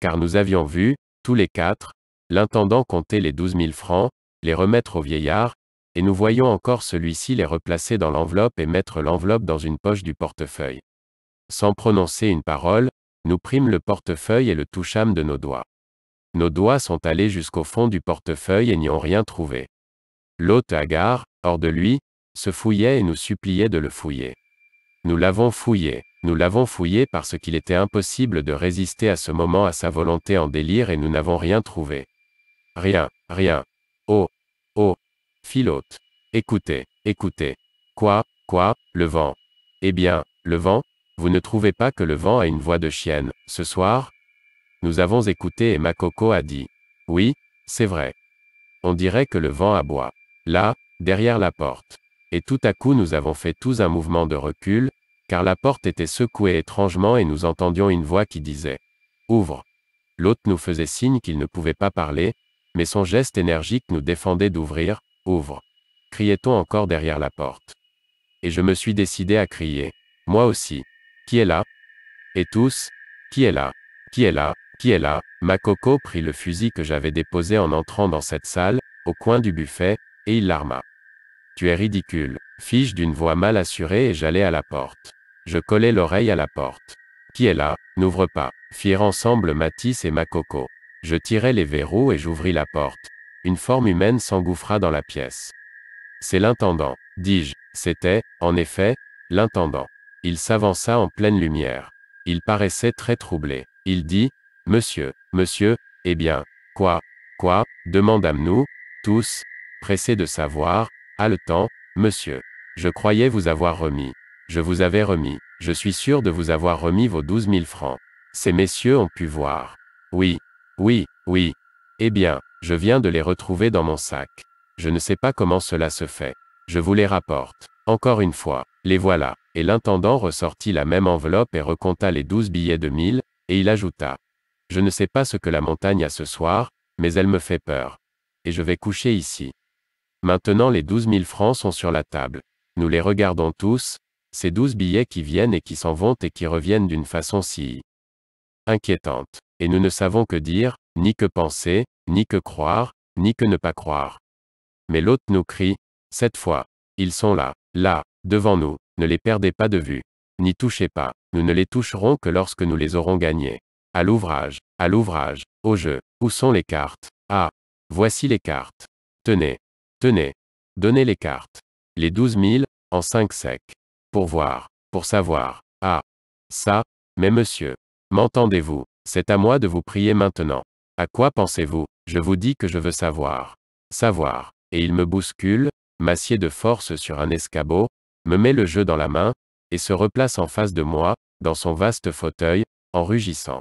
Car nous avions vu, tous les quatre, l'intendant compter les douze mille francs, les remettre au vieillard, et nous voyons encore celui-ci les replacer dans l'enveloppe et mettre l'enveloppe dans une poche du portefeuille. Sans prononcer une parole, nous prîmes le portefeuille et le touchâmes de nos doigts. Nos doigts sont allés jusqu'au fond du portefeuille et n'y ont rien trouvé. L'hôte Agar, hors de lui, se fouillait et nous suppliait de le fouiller. Nous l'avons fouillé, nous l'avons fouillé parce qu'il était impossible de résister à ce moment à sa volonté en délire et nous n'avons rien trouvé. Rien, rien. Oh, l'hôte. Écoutez, écoutez. Quoi, quoi, le vent Eh bien, le vent, vous ne trouvez pas que le vent a une voix de chienne, ce soir Nous avons écouté et Makoko a dit. Oui, c'est vrai. On dirait que le vent aboie. Là, derrière la porte. Et tout à coup nous avons fait tous un mouvement de recul, car la porte était secouée étrangement et nous entendions une voix qui disait ⁇ Ouvre !⁇ L'hôte nous faisait signe qu'il ne pouvait pas parler, mais son geste énergique nous défendait d'ouvrir, Ouvre. Criait-on encore derrière la porte. Et je me suis décidé à crier. Moi aussi. Qui est là Et tous Qui est là Qui est là Qui est là Makoko prit le fusil que j'avais déposé en entrant dans cette salle, au coin du buffet, et il l'arma. Tu es ridicule, Fis-je d'une voix mal assurée et j'allai à la porte. Je collai l'oreille à la porte. Qui est là N'ouvre pas. Firent ensemble Matisse et Makoko. Je tirai les verrous et j'ouvris la porte. Une forme humaine s'engouffra dans la pièce. C'est l'intendant, dis-je. C'était, en effet, l'intendant. Il s'avança en pleine lumière. Il paraissait très troublé. Il dit, Monsieur, monsieur, eh bien, quoi, quoi, demandâmes-nous, tous, pressés de savoir, temps, Monsieur, je croyais vous avoir remis. Je vous avais remis. Je suis sûr de vous avoir remis vos douze mille francs. Ces messieurs ont pu voir. Oui, oui, oui, eh bien, je viens de les retrouver dans mon sac. Je ne sais pas comment cela se fait. Je vous les rapporte. Encore une fois, les voilà. Et l'intendant ressortit la même enveloppe et recompta les douze billets de mille, et il ajouta. Je ne sais pas ce que la montagne a ce soir, mais elle me fait peur. Et je vais coucher ici. Maintenant les douze mille francs sont sur la table. Nous les regardons tous, ces douze billets qui viennent et qui s'en vont et qui reviennent d'une façon si inquiétante. Et nous ne savons que dire, ni que penser, ni que croire, ni que ne pas croire. Mais l'hôte nous crie, cette fois, ils sont là, là, devant nous, ne les perdez pas de vue. N'y touchez pas, nous ne les toucherons que lorsque nous les aurons gagnés. À l'ouvrage, à l'ouvrage, au jeu, où sont les cartes Ah, voici les cartes. Tenez, tenez, donnez les cartes. Les douze mille, en cinq secs. Pour voir, pour savoir. Ah, ça, mais monsieur, m'entendez-vous, c'est à moi de vous prier maintenant. À quoi pensez-vous je vous dis que je veux savoir. Savoir. Et il me bouscule, m'assied de force sur un escabeau, me met le jeu dans la main, et se replace en face de moi, dans son vaste fauteuil, en rugissant.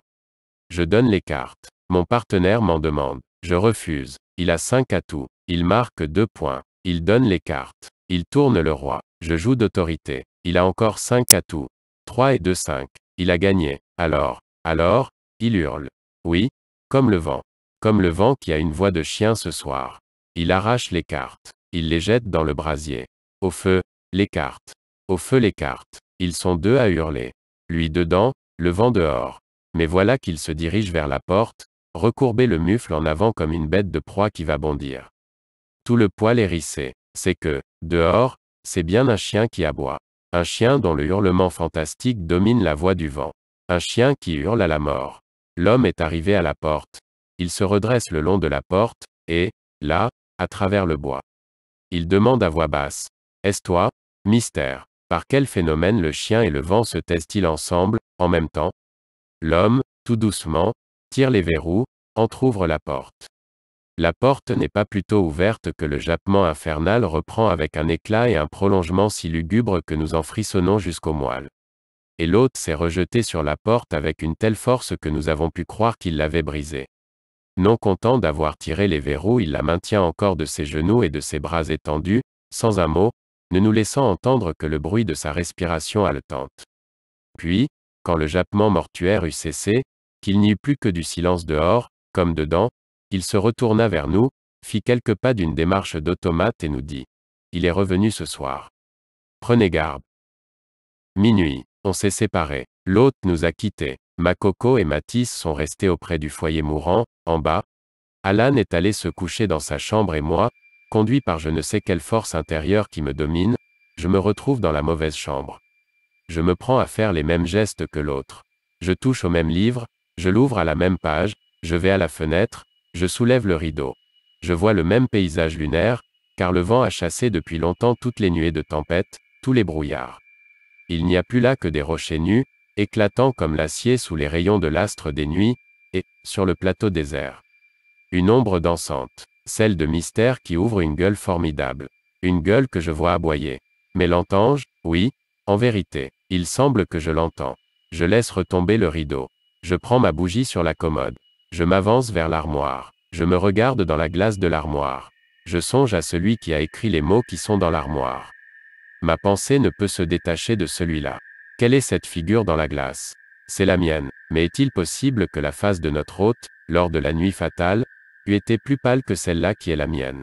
Je donne les cartes. Mon partenaire m'en demande. Je refuse. Il a cinq atouts. Il marque deux points. Il donne les cartes. Il tourne le roi. Je joue d'autorité. Il a encore cinq atouts. Trois et deux cinq. Il a gagné. Alors, alors, il hurle. Oui, comme le vent. Comme le vent qui a une voix de chien ce soir. Il arrache les cartes. Il les jette dans le brasier. Au feu, les cartes. Au feu les cartes. Ils sont deux à hurler. Lui dedans, le vent dehors. Mais voilà qu'il se dirige vers la porte, recourbé le mufle en avant comme une bête de proie qui va bondir. Tout le poil hérissé. C'est que, dehors, c'est bien un chien qui aboie. Un chien dont le hurlement fantastique domine la voix du vent. Un chien qui hurle à la mort. L'homme est arrivé à la porte. Il se redresse le long de la porte, et, là, à travers le bois. Il demande à voix basse. Est-ce toi Mystère. Par quel phénomène le chien et le vent se taisent-ils ensemble, en même temps L'homme, tout doucement, tire les verrous, entr'ouvre la porte. La porte n'est pas plutôt ouverte que le jappement infernal reprend avec un éclat et un prolongement si lugubre que nous en frissonnons jusqu'au moelle. Et l'hôte s'est rejeté sur la porte avec une telle force que nous avons pu croire qu'il l'avait brisée non content d'avoir tiré les verrous il la maintient encore de ses genoux et de ses bras étendus, sans un mot, ne nous laissant entendre que le bruit de sa respiration haletante. Puis, quand le jappement mortuaire eut cessé, qu'il n'y eut plus que du silence dehors, comme dedans, il se retourna vers nous, fit quelques pas d'une démarche d'automate et nous dit. Il est revenu ce soir. Prenez garde. Minuit, on s'est séparés. L'hôte nous a quittés. Macoco et Matisse sont restés auprès du foyer mourant, en bas, Alan est allé se coucher dans sa chambre et moi, conduit par je ne sais quelle force intérieure qui me domine, je me retrouve dans la mauvaise chambre. Je me prends à faire les mêmes gestes que l'autre. Je touche au même livre, je l'ouvre à la même page, je vais à la fenêtre, je soulève le rideau. Je vois le même paysage lunaire, car le vent a chassé depuis longtemps toutes les nuées de tempête, tous les brouillards. Il n'y a plus là que des rochers nus, éclatant comme l'acier sous les rayons de l'astre des nuits, et, sur le plateau désert. Une ombre dansante, celle de mystère qui ouvre une gueule formidable. Une gueule que je vois aboyer. Mais l'entends-je Oui, en vérité, il semble que je l'entends. Je laisse retomber le rideau. Je prends ma bougie sur la commode. Je m'avance vers l'armoire. Je me regarde dans la glace de l'armoire. Je songe à celui qui a écrit les mots qui sont dans l'armoire. Ma pensée ne peut se détacher de celui-là. Quelle est cette figure dans la glace c'est la mienne. Mais est-il possible que la face de notre hôte, lors de la nuit fatale, eût été plus pâle que celle-là qui est la mienne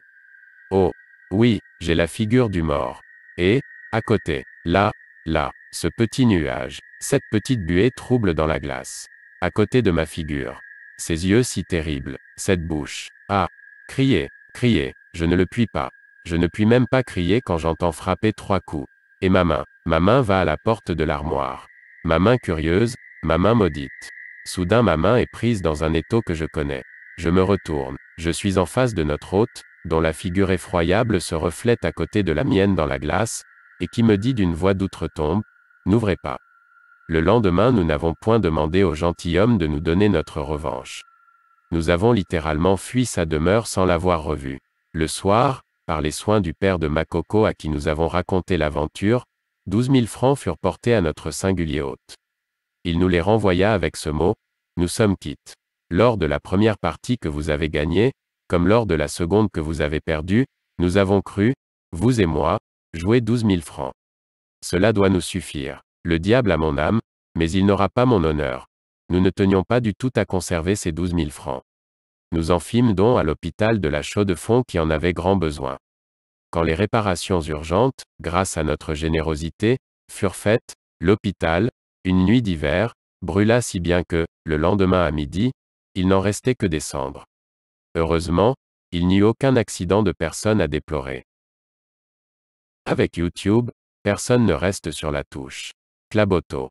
Oh Oui, j'ai la figure du mort. Et, à côté, là, là, ce petit nuage, cette petite buée trouble dans la glace. À côté de ma figure. Ces yeux si terribles, cette bouche. Ah Crier, crier, je ne le puis pas. Je ne puis même pas crier quand j'entends frapper trois coups. Et ma main, ma main va à la porte de l'armoire. Ma main curieuse, Ma main maudite. Soudain ma main est prise dans un étau que je connais. Je me retourne. Je suis en face de notre hôte, dont la figure effroyable se reflète à côté de la mienne dans la glace, et qui me dit d'une voix d'outre-tombe, N'ouvrez pas. Le lendemain nous n'avons point demandé au gentilhomme de nous donner notre revanche. Nous avons littéralement fui sa demeure sans l'avoir revue. Le soir, par les soins du père de Makoko à qui nous avons raconté l'aventure, douze mille francs furent portés à notre singulier hôte il nous les renvoya avec ce mot, Nous sommes quittes. Lors de la première partie que vous avez gagnée, comme lors de la seconde que vous avez perdue, nous avons cru, vous et moi, jouer douze mille francs. Cela doit nous suffire. Le diable a mon âme, mais il n'aura pas mon honneur. Nous ne tenions pas du tout à conserver ces douze mille francs. Nous en fîmes donc à l'hôpital de la Chaux-de-Fonds qui en avait grand besoin. Quand les réparations urgentes, grâce à notre générosité, furent faites, l'hôpital, une nuit d'hiver, brûla si bien que, le lendemain à midi, il n'en restait que des cendres. Heureusement, il n'y eut aucun accident de personne à déplorer. Avec YouTube, personne ne reste sur la touche. Claboto.